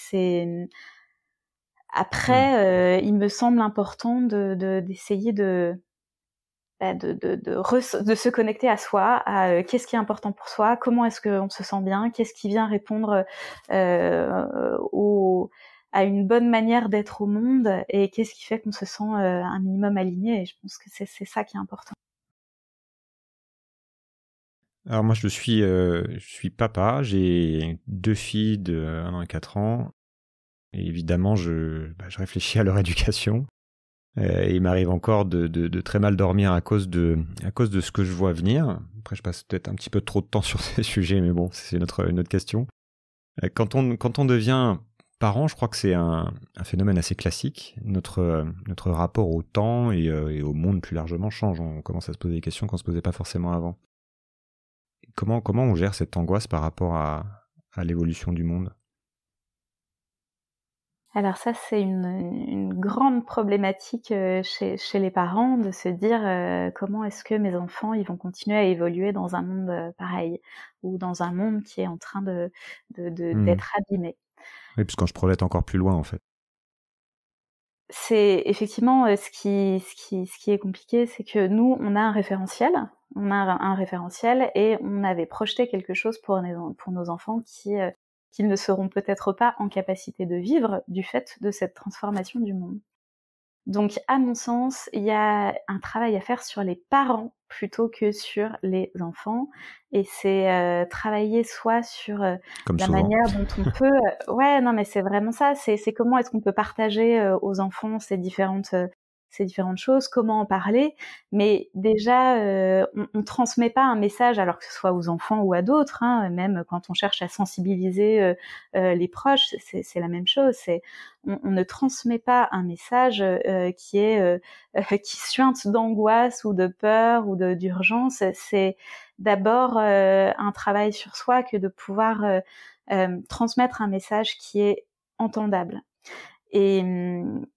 après, mmh. euh, il me semble important d'essayer bah, de, de, de, de, se connecter à soi, à euh, qu'est-ce qui est important pour soi, comment est-ce qu'on se sent bien, qu'est-ce qui vient répondre euh, à une bonne manière d'être au monde et qu'est-ce qui fait qu'on se sent un minimum aligné. je pense que c'est ça qui est important. Alors moi je suis, je suis papa, j'ai deux filles de 1 an et 4 ans évidemment, bah, je, réfléchis à leur éducation. Euh, il m'arrive encore de, très mal dormir à cause, de, ce que je vois venir. Après, je passe peut-être un petit peu trop de temps sur ces sujets, mais bon, c'est une autre, question. Euh, quand, on, devient parent, je crois que c'est un, phénomène assez classique. Notre, rapport au temps euh, et, au monde plus largement change. On commence à se poser des questions qu'on ne se posait pas forcément avant. Comment, on gère cette angoisse par rapport à l'évolution du monde alors ça, c'est une, grande problématique euh, chez, les parents de se dire euh, comment est-ce que mes enfants ils vont continuer à évoluer dans un monde euh, pareil ou dans un monde qui est en train de, hmm. d'être abîmé. Oui, quand je projette encore plus loin en fait. C'est effectivement ce qui, ce, qui, ce qui est compliqué, c'est que nous, on a un référentiel, on a un référentiel et on avait projeté quelque chose pour, pour nos enfants qui qu'ils ne seront peut-être pas en capacité de vivre du fait de cette transformation du monde. Donc, à mon sens, il y a un travail à faire sur les parents plutôt que sur les enfants. Et c'est euh, travailler soit sur euh, la manière dont on peut. Euh, ouais, non, mais c'est vraiment ça. c'est comment est-ce qu'on peut partager aux enfants ces différentes ces différentes choses, comment en parler. Mais déjà, euh, on, ne transmet pas un message, alors que ce soit aux enfants ou à d'autres. Hein, même quand on cherche à sensibiliser euh, euh, les proches, c'est la même chose. C'est on, ne transmet pas un message qui est qui suinte d'angoisse ou de peur ou d'urgence. C'est d'abord un travail sur soi que de pouvoir transmettre un message qui est entendable. Et,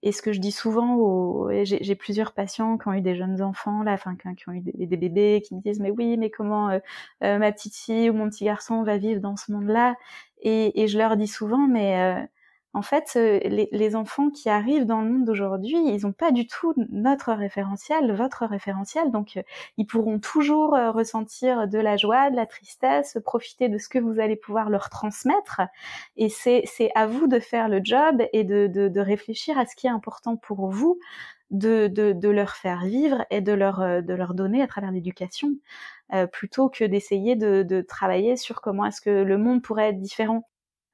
est ce que je dis souvent, j'ai plusieurs patients qui ont eu des jeunes enfants, la enfin, qui, ont eu des, bébés, qui me disent mais oui, mais comment euh, euh, ma petite fille ou mon petit garçon va vivre dans ce monde-là et, je leur dis souvent mais euh, en fait, euh, les, enfants qui arrivent dans le monde d'aujourd'hui, ils n'ont pas du tout notre référentiel, votre référentiel. Donc, euh, ils pourront toujours euh, ressentir de la joie, de la tristesse, profiter de ce que vous allez pouvoir leur transmettre. Et c'est à vous de faire le job et de, réfléchir à ce qui est important pour vous. De, leur faire vivre et de leur, donner à travers l'éducation, plutôt que d'essayer de, travailler sur comment est-ce que le monde pourrait être différent.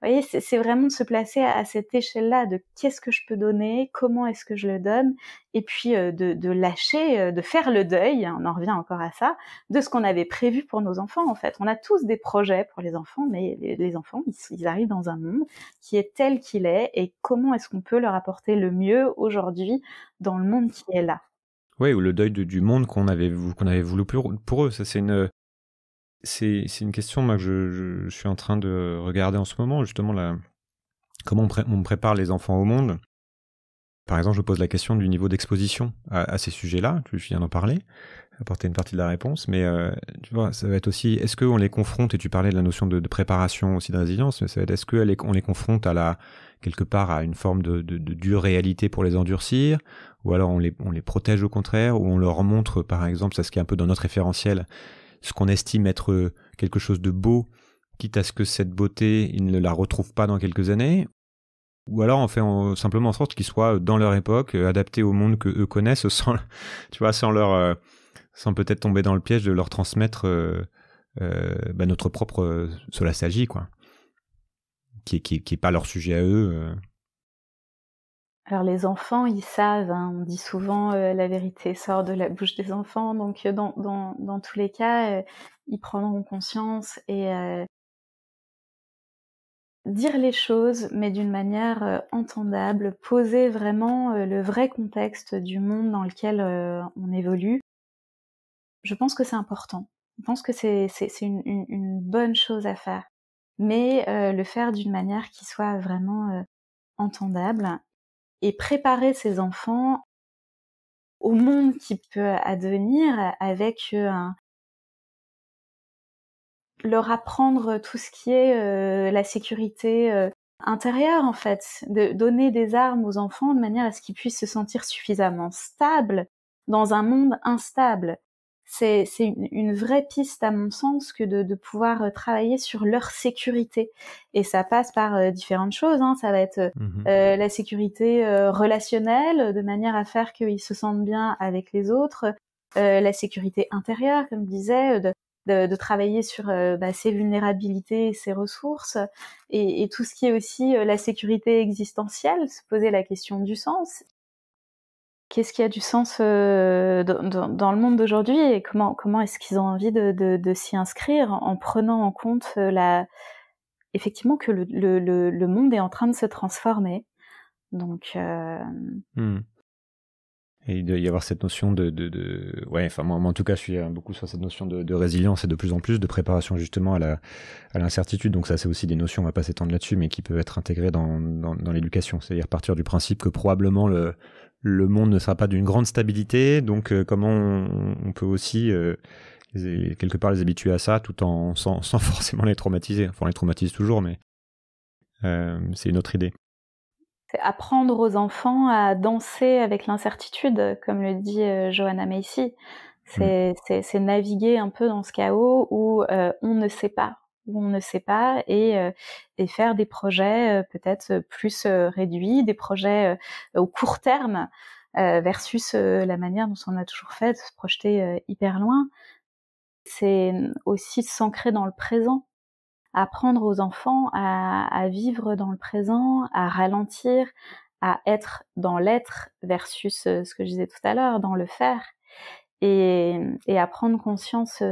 Vous voyez, c'est vraiment de se placer à, cette échelle-là de qu'est-ce que je peux donner, comment est-ce que je le donne, et puis euh, de, lâcher, euh, de faire le deuil, hein, on en revient encore à ça, de ce qu'on avait prévu pour nos enfants en fait. On a tous des projets pour les enfants, mais les, enfants, ils, arrivent dans un monde qui est tel qu'il est, et comment est-ce qu'on peut leur apporter le mieux aujourd'hui dans le monde qui est là. Oui, ou le deuil du monde qu'on avait, avait voulu pour, pour eux, ça c'est une c'est une question que je, suis en train de regarder en ce moment, justement, là, comment on, prépare les enfants au monde. Par exemple, je pose la question du niveau d'exposition à, ces sujets-là, je viens d'en parler, apporter une partie de la réponse, mais euh, tu vois, ça va être aussi, est-ce qu'on les confronte, et tu parlais de la notion de, préparation aussi de résilience, mais ça va être, est-ce qu'on les confronte à la, quelque part à une forme de, de dure réalité pour les endurcir, ou alors on les, on les protège au contraire, ou on leur montre, par exemple, ça ce qui est un peu dans notre référentiel, ce qu'on estime être euh, quelque chose de beau, quitte à ce que cette beauté, ils ne la retrouvent pas dans quelques années, ou alors on fait simplement en sorte qu'ils soient euh, dans leur époque, euh, adaptés au monde que eux connaissent, sans, tu vois, sans leur, sans peut-être tomber dans le piège de leur transmettre bah, notre propre cela s'agit quoi, qui qui qui est pas leur sujet à eux. Alors les enfants, ils savent, hein, on dit souvent euh, la vérité sort de la bouche des enfants, donc euh, dans, dans, dans tous les cas, euh, ils prendront conscience et dire les choses, mais d'une manière entendable, poser vraiment le vrai contexte du monde dans lequel on évolue, je pense que c'est important. Je pense que c'est c'est une, une, bonne chose à faire, mais le faire d'une manière qui soit vraiment entendable et préparer ses enfants au monde qui peut advenir avec euh, leur apprendre tout ce qui est euh, la sécurité euh, intérieure en fait, de donner des armes aux enfants de manière à ce qu'ils puissent se sentir suffisamment stables dans un monde instable c'est une vraie piste à mon sens que de, de, pouvoir euh, travailler sur leur sécurité. Et ça passe par euh, différentes choses. Hein. Ça va être euh, mhm. la sécurité relationnelle, de manière à faire qu'ils se sentent bien avec les autres. la sécurité intérieure, comme je disais, de, de, travailler sur bah, ses vulnérabilités, ses ressources, et, et, tout ce qui est aussi la sécurité existentielle, se poser la question du sens, qu'est-ce qui a du sens euh, dans, le monde d'aujourd'hui et comment, comment est-ce qu'ils ont envie de, de, s'y inscrire en prenant en compte euh, la, effectivement que le, le, le, monde est en train de se transformer. Donc. Euh, hmm. Et il doit y avoir cette notion de, de, de... ouais, enfin moi, en tout cas je suis beaucoup sur cette notion de, résilience et de plus en plus de préparation justement à la à l'incertitude. Donc ça c'est aussi des notions, on va pas s'étendre là-dessus, mais qui peuvent être intégrées dans, dans, dans l'éducation. C'est-à-dire partir du principe que probablement le le monde ne sera pas d'une grande stabilité, donc euh, comment on, peut aussi euh, quelque part les habituer à ça tout en sans, forcément les traumatiser. Enfin, on les traumatise toujours, mais euh, c'est une autre idée. C'est apprendre aux enfants à danser avec l'incertitude, comme le dit Joanna Johanna Macy. Mm. C'est naviguer un peu dans ce chaos où on ne sait pas, où on ne sait pas et, faire des projets peut-être plus réduits, des projets au court terme versus la manière dont on a toujours fait de se projeter hyper loin. C'est mmh, aussi s'ancrer dans le présent, apprendre aux enfants à, vivre dans le présent, à ralentir, à être dans l'être versus ce que je disais tout à l'heure, dans le faire. Et, mmh, à prendre conscience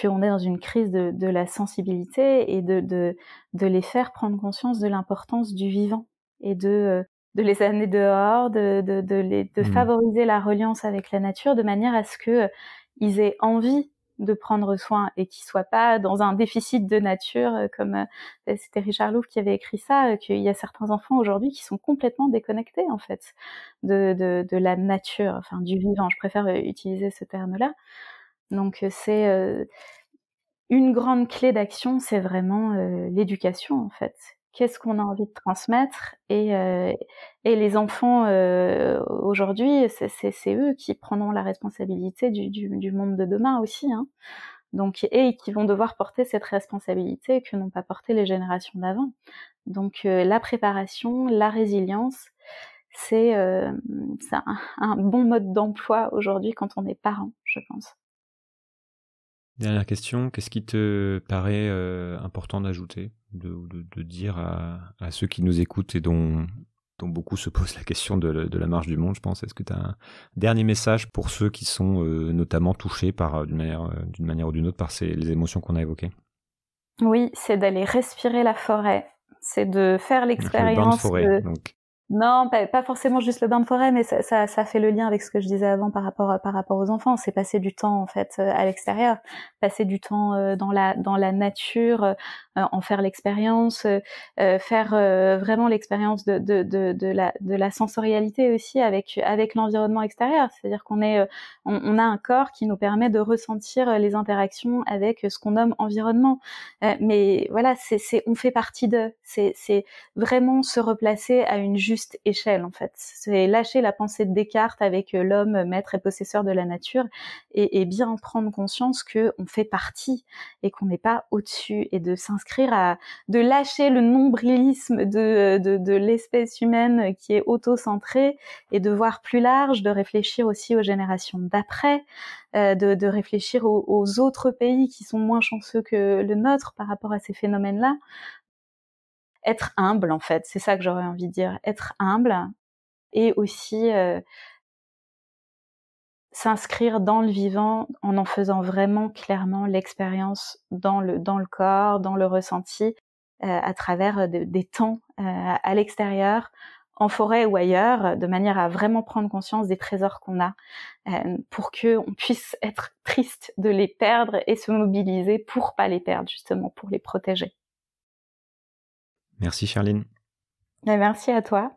qu'on est dans une crise de, la sensibilité et de, les faire prendre conscience de l'importance du vivant et de, euh, les amener dehors, de, mmh. favoriser la reliance avec la nature de manière à ce que euh, ils aient envie de prendre soin et qu'ils soient pas dans un déficit de nature euh, comme c'était Richard Louvre qui avait écrit ça qu'il y a certains enfants aujourd'hui qui sont complètement déconnectés en fait de, de, la nature enfin du vivant je préfère utiliser ce terme là donc c'est une grande clé d'action, c'est vraiment l'éducation en fait. Qu'est-ce qu'on a mmh. envie de transmettre et, les enfants aujourd'hui, c'est eux qui prendront la responsabilité du, monde de demain aussi. Hein. Donc et qui vont devoir porter cette responsabilité que n'ont pas porté les générations d'avant. Donc la préparation, la résilience, c'est un, bon mode d'emploi aujourd'hui quand on est parent, je pense. Dernière question, qu'est-ce qui te paraît euh, important d'ajouter, de, de, dire à, ceux qui nous écoutent et dont, beaucoup se posent la question de, la marche du monde, je pense Est-ce que tu as un dernier message pour ceux qui sont euh, notamment touchés euh, d'une manière, ou d'une autre par les émotions qu'on a évoquées Oui, c'est d'aller respirer la forêt, c'est de faire l'expérience de, non, pas, forcément juste le bain de forêt, mais ça, fait le lien avec ce que je disais avant par rapport par rapport aux enfants. C'est passer du temps en fait euh, à l'extérieur, passer du temps euh, dans la dans la nature, euh, en faire l'expérience, faire vraiment l'expérience de, de, de, la de la sensorialité aussi avec avec l'environnement extérieur. C'est-à-dire qu'on est on, a un corps qui nous permet de ressentir les interactions avec ce qu'on nomme environnement. mais voilà, c'est on fait partie de c'est c'est vraiment se replacer à une juste échelle en fait. C'est lâcher la pensée de Descartes avec euh, l'homme euh, maître et possesseur de la nature et, bien prendre conscience qu'on fait partie et qu'on n'est pas au-dessus et de s'inscrire à de lâcher le nombrilisme euh, de, l'espèce humaine qui est auto-centrée et de voir plus large, de réfléchir aussi aux générations d'après, de, réfléchir aux, autres pays qui sont moins chanceux que le nôtre par rapport à ces phénomènes-là être humble en fait, c'est ça que j'aurais envie de dire, être humble et aussi euh, s'inscrire dans le vivant en en faisant vraiment clairement l'expérience dans le, dans le corps, dans le ressenti, euh, à travers euh, des temps à l'extérieur, en forêt ou ailleurs, de manière à vraiment prendre conscience des trésors qu'on a, pour qu'on puisse être triste de les perdre et se mobiliser pour pas les perdre justement, pour les protéger. Merci Charline. Ben, merci à toi.